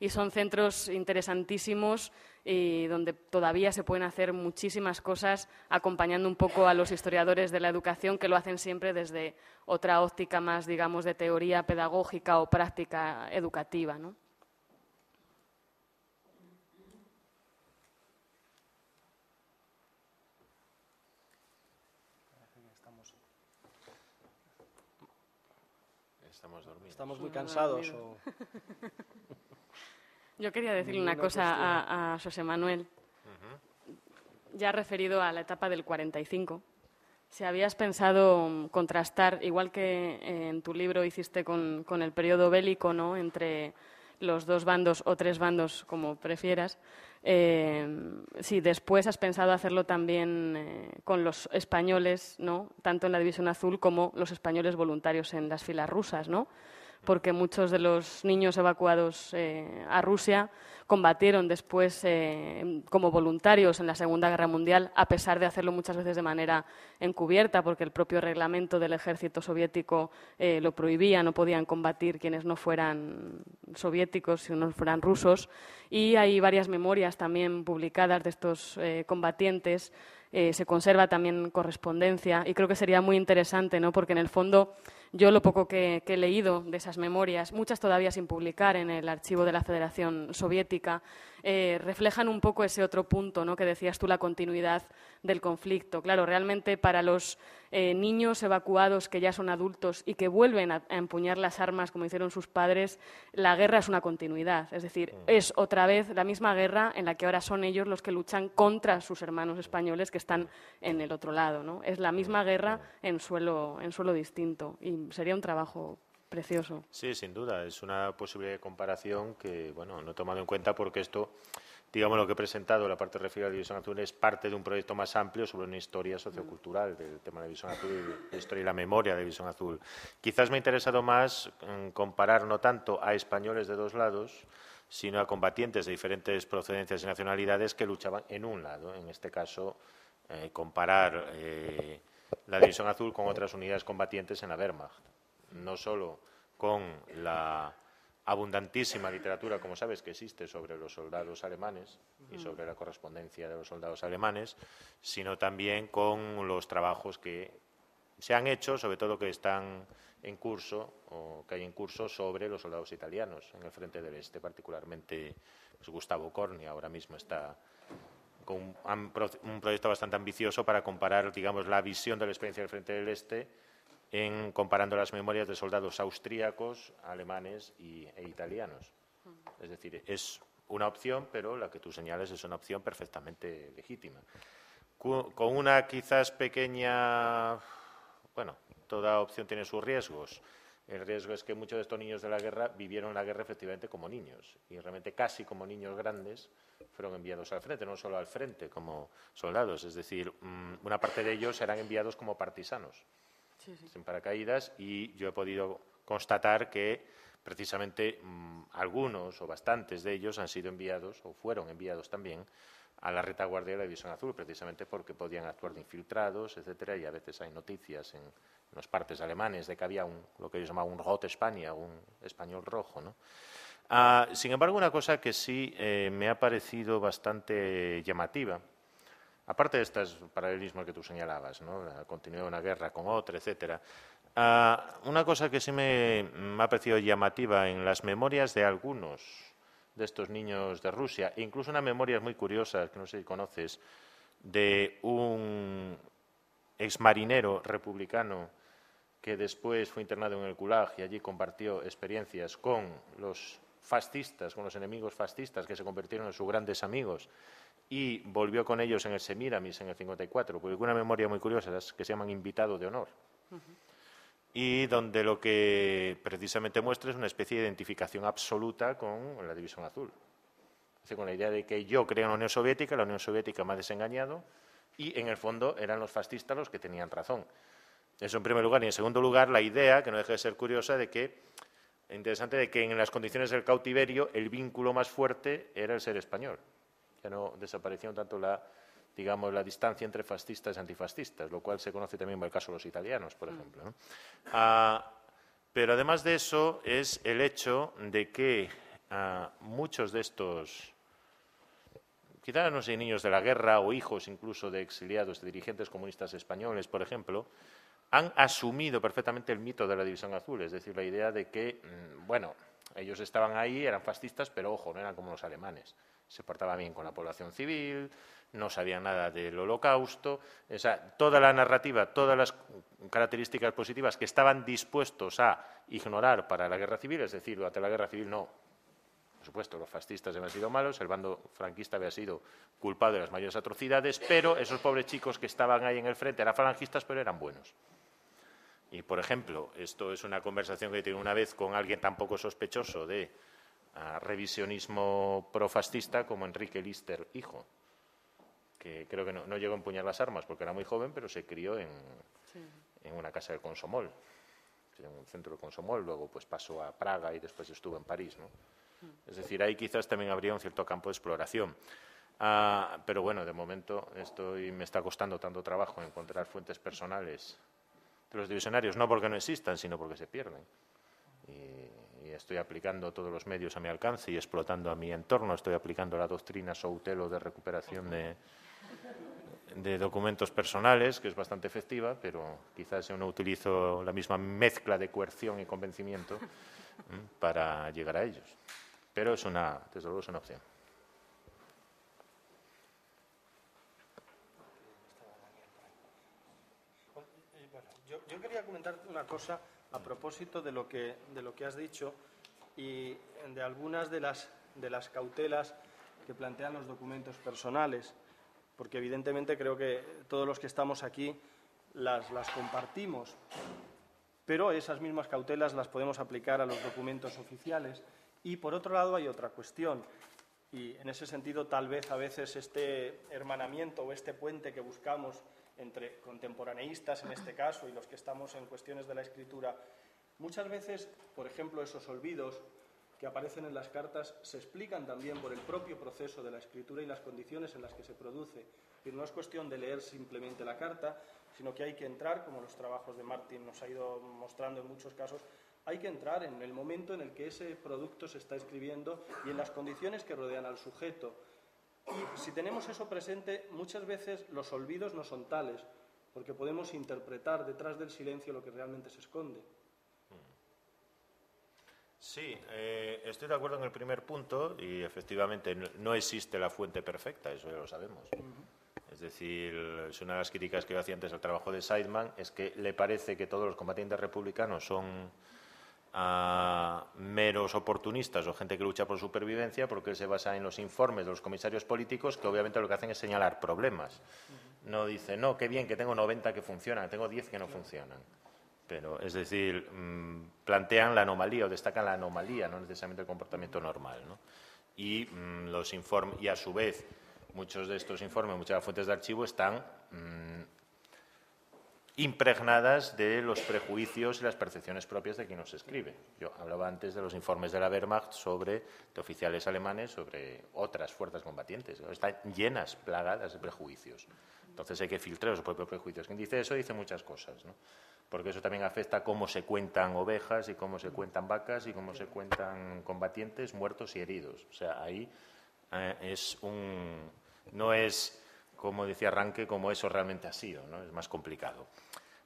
y son centros interesantísimos y donde todavía se pueden hacer muchísimas cosas acompañando un poco a los historiadores de la educación que lo hacen siempre desde otra óptica más, digamos, de teoría pedagógica o práctica educativa, ¿no? estamos muy cansados. Yo quería decirle una, cosa a, José Manuel. Ya referido a la etapa del 45, si habías pensado mm, contrastar, igual que eh, en tu libro hiciste con, el periodo bélico, ¿no? entre los dos bandos o tres bandos, como prefieras, eh, si después has pensado hacerlo también eh, con los españoles, ¿no? tanto en la División Azul como los españoles voluntarios en las filas rusas, ¿no? porque muchos de los niños evacuados eh, a Rusia combatieron después eh, como voluntarios en la Segunda Guerra Mundial, a pesar de hacerlo muchas veces de manera encubierta, porque el propio reglamento del ejército soviético eh, lo prohibía, no podían combatir quienes no fueran soviéticos, si no fueran rusos. Y hay varias memorias también publicadas de estos combatientes. se conserva también correspondencia y creo que sería muy interesante, ¿no? Porque en el fondo yo lo poco que, he leído de esas memorias, muchas todavía sin publicar en el archivo de la Federación Soviética, eh, reflejan un poco ese otro punto que decías tú, la continuidad del conflicto. Claro, realmente para los eh, niños evacuados que ya son adultos y que vuelven a, empuñar las armas como hicieron sus padres, la guerra es una continuidad. Es decir, mm. es otra vez la misma guerra en la que ahora son ellos los que luchan contra sus hermanos españoles que están en el otro lado. Es la misma mm. guerra en suelo, en suelo distinto sería un trabajo precioso. Sí, sin duda, es una posible comparación que, bueno, no he tomado en cuenta porque esto, digamos, lo que he presentado, la parte referida a la División Azul, es parte de un proyecto más amplio sobre una historia sociocultural del tema de la División Azul, la historia y la memoria de la División Azul. Quizás me ha interesado más mm, comparar no tanto a españoles de dos lados, sino a combatientes de diferentes procedencias y nacionalidades que luchaban en un lado, en este caso, eh, comparar... Eh, la División Azul con otras unidades combatientes en la Wehrmacht. No solo con la abundantísima literatura, como sabes, que existe sobre los soldados alemanes y sobre la correspondencia de los soldados alemanes, sino también con los trabajos que se han hecho, sobre todo que están en curso o que hay en curso sobre los soldados italianos en el frente del este, particularmente pues, Gustavo Corni ahora mismo está con un proyecto bastante ambicioso para comparar, digamos, la visión de la experiencia del Frente del Este en comparando las memorias de soldados austríacos, alemanes y, e italianos. Mm. Es decir, es una opción, pero la que tú señales es una opción perfectamente legítima. Con una quizás pequeña, bueno, toda opción tiene sus riesgos. El riesgo es que muchos de estos niños de la guerra vivieron la guerra efectivamente como niños y realmente casi como niños grandes fueron enviados al frente, no solo al frente como soldados, es decir, mm, una parte de ellos eran enviados como partisanos, sin paracaídas, y yo he podido constatar que precisamente mm, algunos o bastantes de ellos han sido enviados o fueron enviados también a la retaguardia de la División Azul, precisamente porque podían actuar de infiltrados, etcétera, y a veces hay noticias en, las partes alemanes de que había un, lo que ellos llamaban un Rot España, un español rojo, ¿no? Ah, sin embargo, una cosa que sí eh, me ha parecido bastante llamativa, aparte de este paralelismos que tú señalabas, ¿no? la continuidad de una guerra con otra, etcétera, ah, una cosa que sí me, ha parecido llamativa en las memorias de algunos de estos niños de Rusia, incluso una memoria muy curiosa, que no sé si conoces, de un exmarinero republicano que después fue internado en el Gulag y allí compartió experiencias con los fascistas, con los enemigos fascistas que se convirtieron en sus grandes amigos y volvió con ellos en el Semiramis en el 54, Porque una memoria muy curiosa que se llaman Invitado de Honor. Y donde lo que precisamente muestra es una especie de identificación absoluta con la División Azul. con la idea de que yo creo en la Unión Soviética, la Unión Soviética me ha desengañado y en el fondo eran los fascistas los que tenían razón. Eso en primer lugar. Y en segundo lugar, la idea, que no deja de ser curiosa, de que interesante de que en las condiciones del cautiverio el vínculo más fuerte era el ser español. Ya no desapareció tanto la, digamos, la distancia entre fascistas y antifascistas, lo cual se conoce también por el caso de los italianos, por mm. ejemplo. Ah, pero además de eso es el hecho de que ah, muchos de estos, quizás no sé, niños de la guerra o hijos incluso de exiliados, de dirigentes comunistas españoles, por ejemplo, han asumido perfectamente el mito de la división azul, es decir, la idea de que, mm, bueno, ellos estaban ahí, eran fascistas, pero ojo, no eran como los alemanes. Se portaban bien con la población civil, no sabían nada del holocausto. O sea, toda la narrativa, todas las características positivas que estaban dispuestos a ignorar para la guerra civil, es decir, durante la guerra civil no. Por supuesto, los fascistas habían sido malos, el bando franquista había sido culpado de las mayores atrocidades, pero esos pobres chicos que estaban ahí en el frente eran falangistas, pero eran buenos. Y, por ejemplo, esto es una conversación que tiene una vez con alguien tan poco sospechoso de ah, revisionismo profascista como Enrique Lister, hijo, que creo que no, llegó a empuñar las armas porque era muy joven, pero se crió en, una casa de Consomol, en un centro de Consomol, luego pues pasó a Praga y después estuvo en París. Mm. Es decir, ahí quizás también habría un cierto campo de exploración. Ah, pero bueno, de momento estoy, me está costando tanto trabajo encontrar fuentes personales de los divisionarios, no porque no existan, sino porque se pierden. Y, estoy aplicando todos los medios a mi alcance y explotando a mi entorno, estoy aplicando la doctrina Soutelo de recuperación de, de documentos personales, que es bastante efectiva, pero quizás yo no utilizo la misma mezcla de coerción y convencimiento para llegar a ellos. Pero es una, desde luego, es una opción. comentar una cosa a propósito de lo que, de lo que has dicho y de algunas de las, de las cautelas que plantean los documentos personales, porque evidentemente creo que todos los que estamos aquí las compartimos, pero esas mismas cautelas las podemos aplicar a los documentos oficiales. Y por otro lado hay otra cuestión, y en ese sentido tal vez a veces este hermanamiento o este puente que buscamos entre contemporaneístas en este caso y los que estamos en cuestiones de la escritura, muchas veces, por ejemplo, esos olvidos que aparecen en las cartas se explican también por el propio proceso de la escritura y las condiciones en las que se produce. Y no es cuestión de leer simplemente la carta, sino que hay que entrar, como los trabajos de Martin nos ha ido mostrando en muchos casos, hay que entrar en el momento en el que ese producto se está escribiendo y en las condiciones que rodean al sujeto y si tenemos eso presente, muchas veces los olvidos no son tales, porque podemos interpretar detrás del silencio lo que realmente se esconde. Sí, eh, estoy de acuerdo en el primer punto y efectivamente no, existe la fuente perfecta, eso ya lo sabemos. Es decir, es una de las críticas que yo hacía antes al trabajo de Seidman, es que le parece que todos los combatientes republicanos son a meros oportunistas o gente que lucha por supervivencia porque se basa en los informes de los comisarios políticos que obviamente lo que hacen es señalar problemas. No dicen, no, qué bien, que tengo 90 que funcionan, tengo 10 que no funcionan. Pero, es decir, mm, plantean la anomalía o destacan la anomalía, no necesariamente el comportamiento normal. Y, mm, los y, a su vez, muchos de estos informes, muchas de las fuentes de archivo están mm, impregnadas de los prejuicios y las percepciones propias de quien nos escribe. Yo hablaba antes de los informes de la Wehrmacht sobre de oficiales alemanes, sobre otras fuerzas combatientes. Están llenas, plagadas de prejuicios. Entonces hay que filtrar los propios prejuicios. Quien dice eso dice muchas cosas, porque eso también afecta cómo se cuentan ovejas y cómo se cuentan vacas y cómo se cuentan combatientes muertos y heridos. O sea, ahí eh, es un... no es, como decía Ranke, como eso realmente ha sido, es más complicado.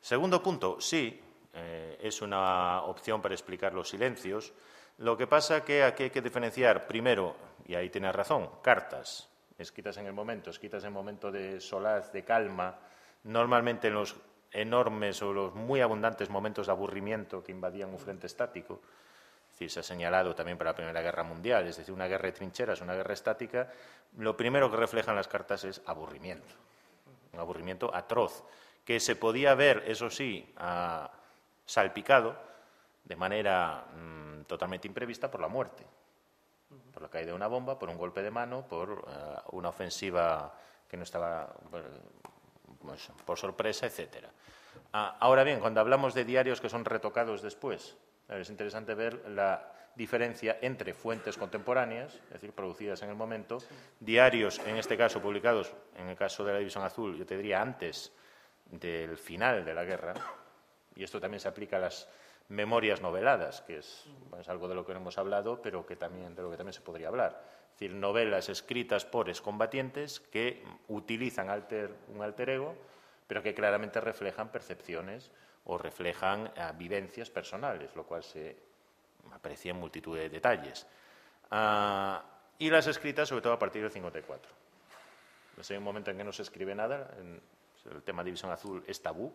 Segundo punto, sí, eh, es una opción para explicar los silencios. Lo que pasa que aquí hay que diferenciar, primero, y ahí tienes razón, cartas, escritas en el momento, escritas en momento de solaz, de calma, normalmente en los enormes o los muy abundantes momentos de aburrimiento que invadían un frente estático. Es decir, se ha señalado también para la Primera Guerra Mundial, es decir, una guerra de trincheras, una guerra estática, lo primero que reflejan las cartas es aburrimiento, un aburrimiento atroz que se podía ver, eso sí, ah, salpicado de manera mm, totalmente imprevista por la muerte, por la caída de una bomba, por un golpe de mano, por ah, una ofensiva que no estaba pues, por sorpresa, etcétera. Ah, ahora bien, cuando hablamos de diarios que son retocados después, es interesante ver la diferencia entre fuentes contemporáneas, es decir, producidas en el momento, diarios, en este caso publicados, en el caso de la División Azul, yo te diría antes del final de la guerra, y esto también se aplica a las memorias noveladas, que es, algo de lo que no hemos hablado, pero que también, de lo que también se podría hablar. Es decir, novelas escritas por excombatientes que utilizan alter, un alter ego, pero que claramente reflejan percepciones o reflejan eh, vivencias personales, lo cual se aprecia en multitud de detalles. Ah, y las escritas sobre todo a partir del 54. no hay un momento en que no se escribe nada, en, el tema de División Azul es tabú,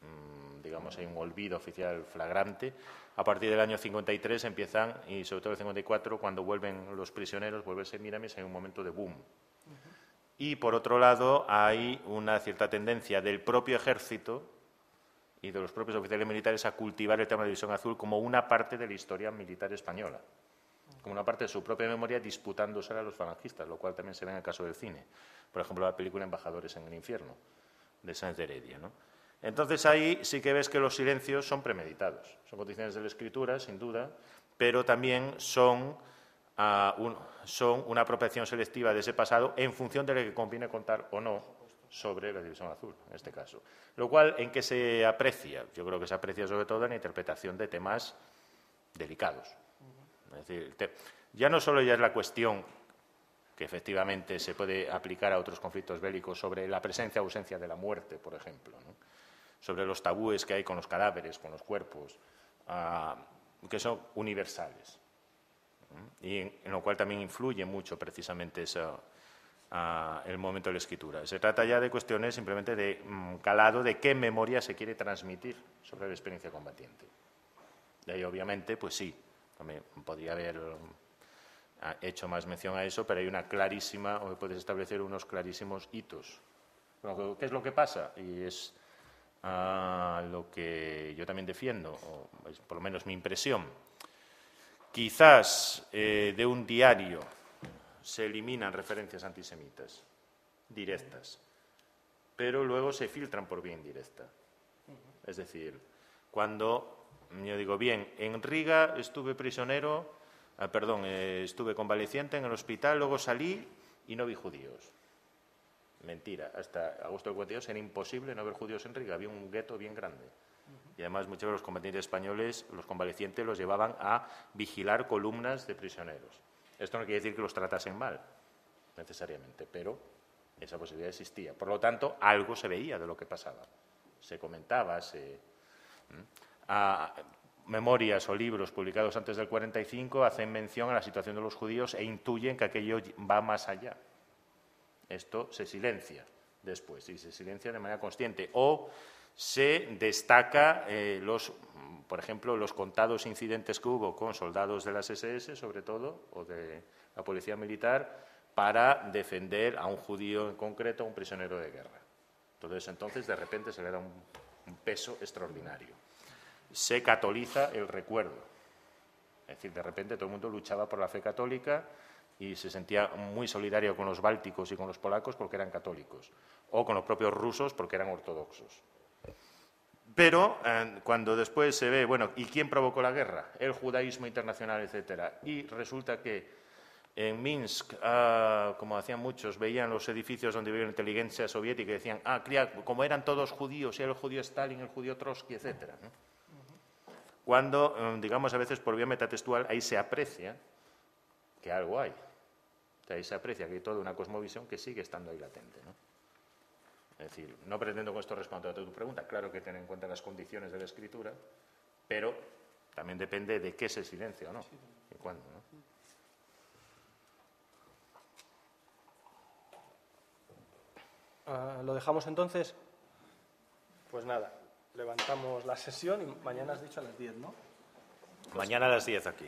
mm, digamos, hay un olvido oficial flagrante. A partir del año 53 empiezan, y sobre todo el 54, cuando vuelven los prisioneros, vuelve Semiramis, hay un momento de boom. Y por otro lado, hay una cierta tendencia del propio ejército y de los propios oficiales militares a cultivar el tema de División Azul como una parte de la historia militar española, como una parte de su propia memoria disputándose a los falangistas, lo cual también se ve en el caso del cine. Por ejemplo, la película Embajadores en el Infierno de Heredia. Entonces ahí sí que ves que los silencios son premeditados, son condiciones de la escritura, sin duda, pero también ah, son, una apropiación selectiva de ese pasado en función de lo que conviene contar o no sobre la división azul, en este caso. Lo cual, ¿en que se aprecia? Yo creo que se aprecia sobre todo en la interpretación de temas delicados. Es decir, ya no solo ya es la cuestión que efectivamente se puede aplicar a otros conflictos bélicos, sobre la presencia o ausencia de la muerte, por ejemplo, sobre los tabúes que hay con los cadáveres, con los cuerpos, ah, que son universales. Y en, lo cual también influye mucho precisamente ah, el momento de la escritura. Se trata ya de cuestiones simplemente de mm, calado de qué memoria se quiere transmitir sobre la experiencia combatiente. De ahí, obviamente, pues sí, también podría haber he hecho más mención a eso, pero hay una clarísima, o puedes establecer unos clarísimos hitos. ¿Qué es lo que pasa? Y es a ah, lo que yo también defiendo, o por lo menos mi impresión. Quizás eh, de un diario se eliminan referencias antisemitas directas, pero luego se filtran por vía indirecta. Es decir, cuando yo digo, bien, en Riga estuve prisionero Ah, perdón, eh, estuve convaleciente en el hospital, luego salí y no vi judíos. Mentira, hasta agosto del 42 era imposible no ver judíos en Riga, había un gueto bien grande. Y además muchos de los combatientes españoles, los convalecientes, los llevaban a vigilar columnas de prisioneros. Esto no quiere decir que los tratasen mal, necesariamente, pero esa posibilidad existía. Por lo tanto, algo se veía de lo que pasaba. Se comentaba, se memorias o libros publicados antes del 45 hacen mención a la situación de los judíos e intuyen que aquello va más allá. Esto se silencia después y se silencia de manera consciente. O se destaca eh, los, por ejemplo, los contados incidentes que hubo con soldados de las SS, sobre todo, o de la policía militar, para defender a un judío en concreto, a un prisionero de guerra. Entonces, entonces de repente se le da un peso extraordinario se catoliza el recuerdo. Es decir, de repente todo el mundo luchaba por la fe católica y se sentía muy solidario con los bálticos y con los polacos porque eran católicos, o con los propios rusos porque eran ortodoxos. Pero eh, cuando después se ve, bueno, ¿y quién provocó la guerra? El judaísmo internacional, etcétera. Y resulta que en Minsk, ah, como hacían muchos, veían los edificios donde vivía la inteligencia soviética y decían, ah, como eran todos judíos, y el judío Stalin, el judío Trotsky, etcétera cuando, mm, digamos, a veces por vía metatextual, ahí se aprecia que algo hay. ahí se aprecia que hay toda una cosmovisión que sigue estando ahí latente. Es decir, no pretendo con esto responder a tu pregunta. Claro que tener en cuenta las condiciones de la escritura, pero también depende de qué es el silencio, ¿no? Y cuándo, ¿no? Ah, ¿Lo dejamos entonces? Pues nada, levantamos la sesión y mañana has dicho a las 10, ¿no? Mañana a las 10 aquí.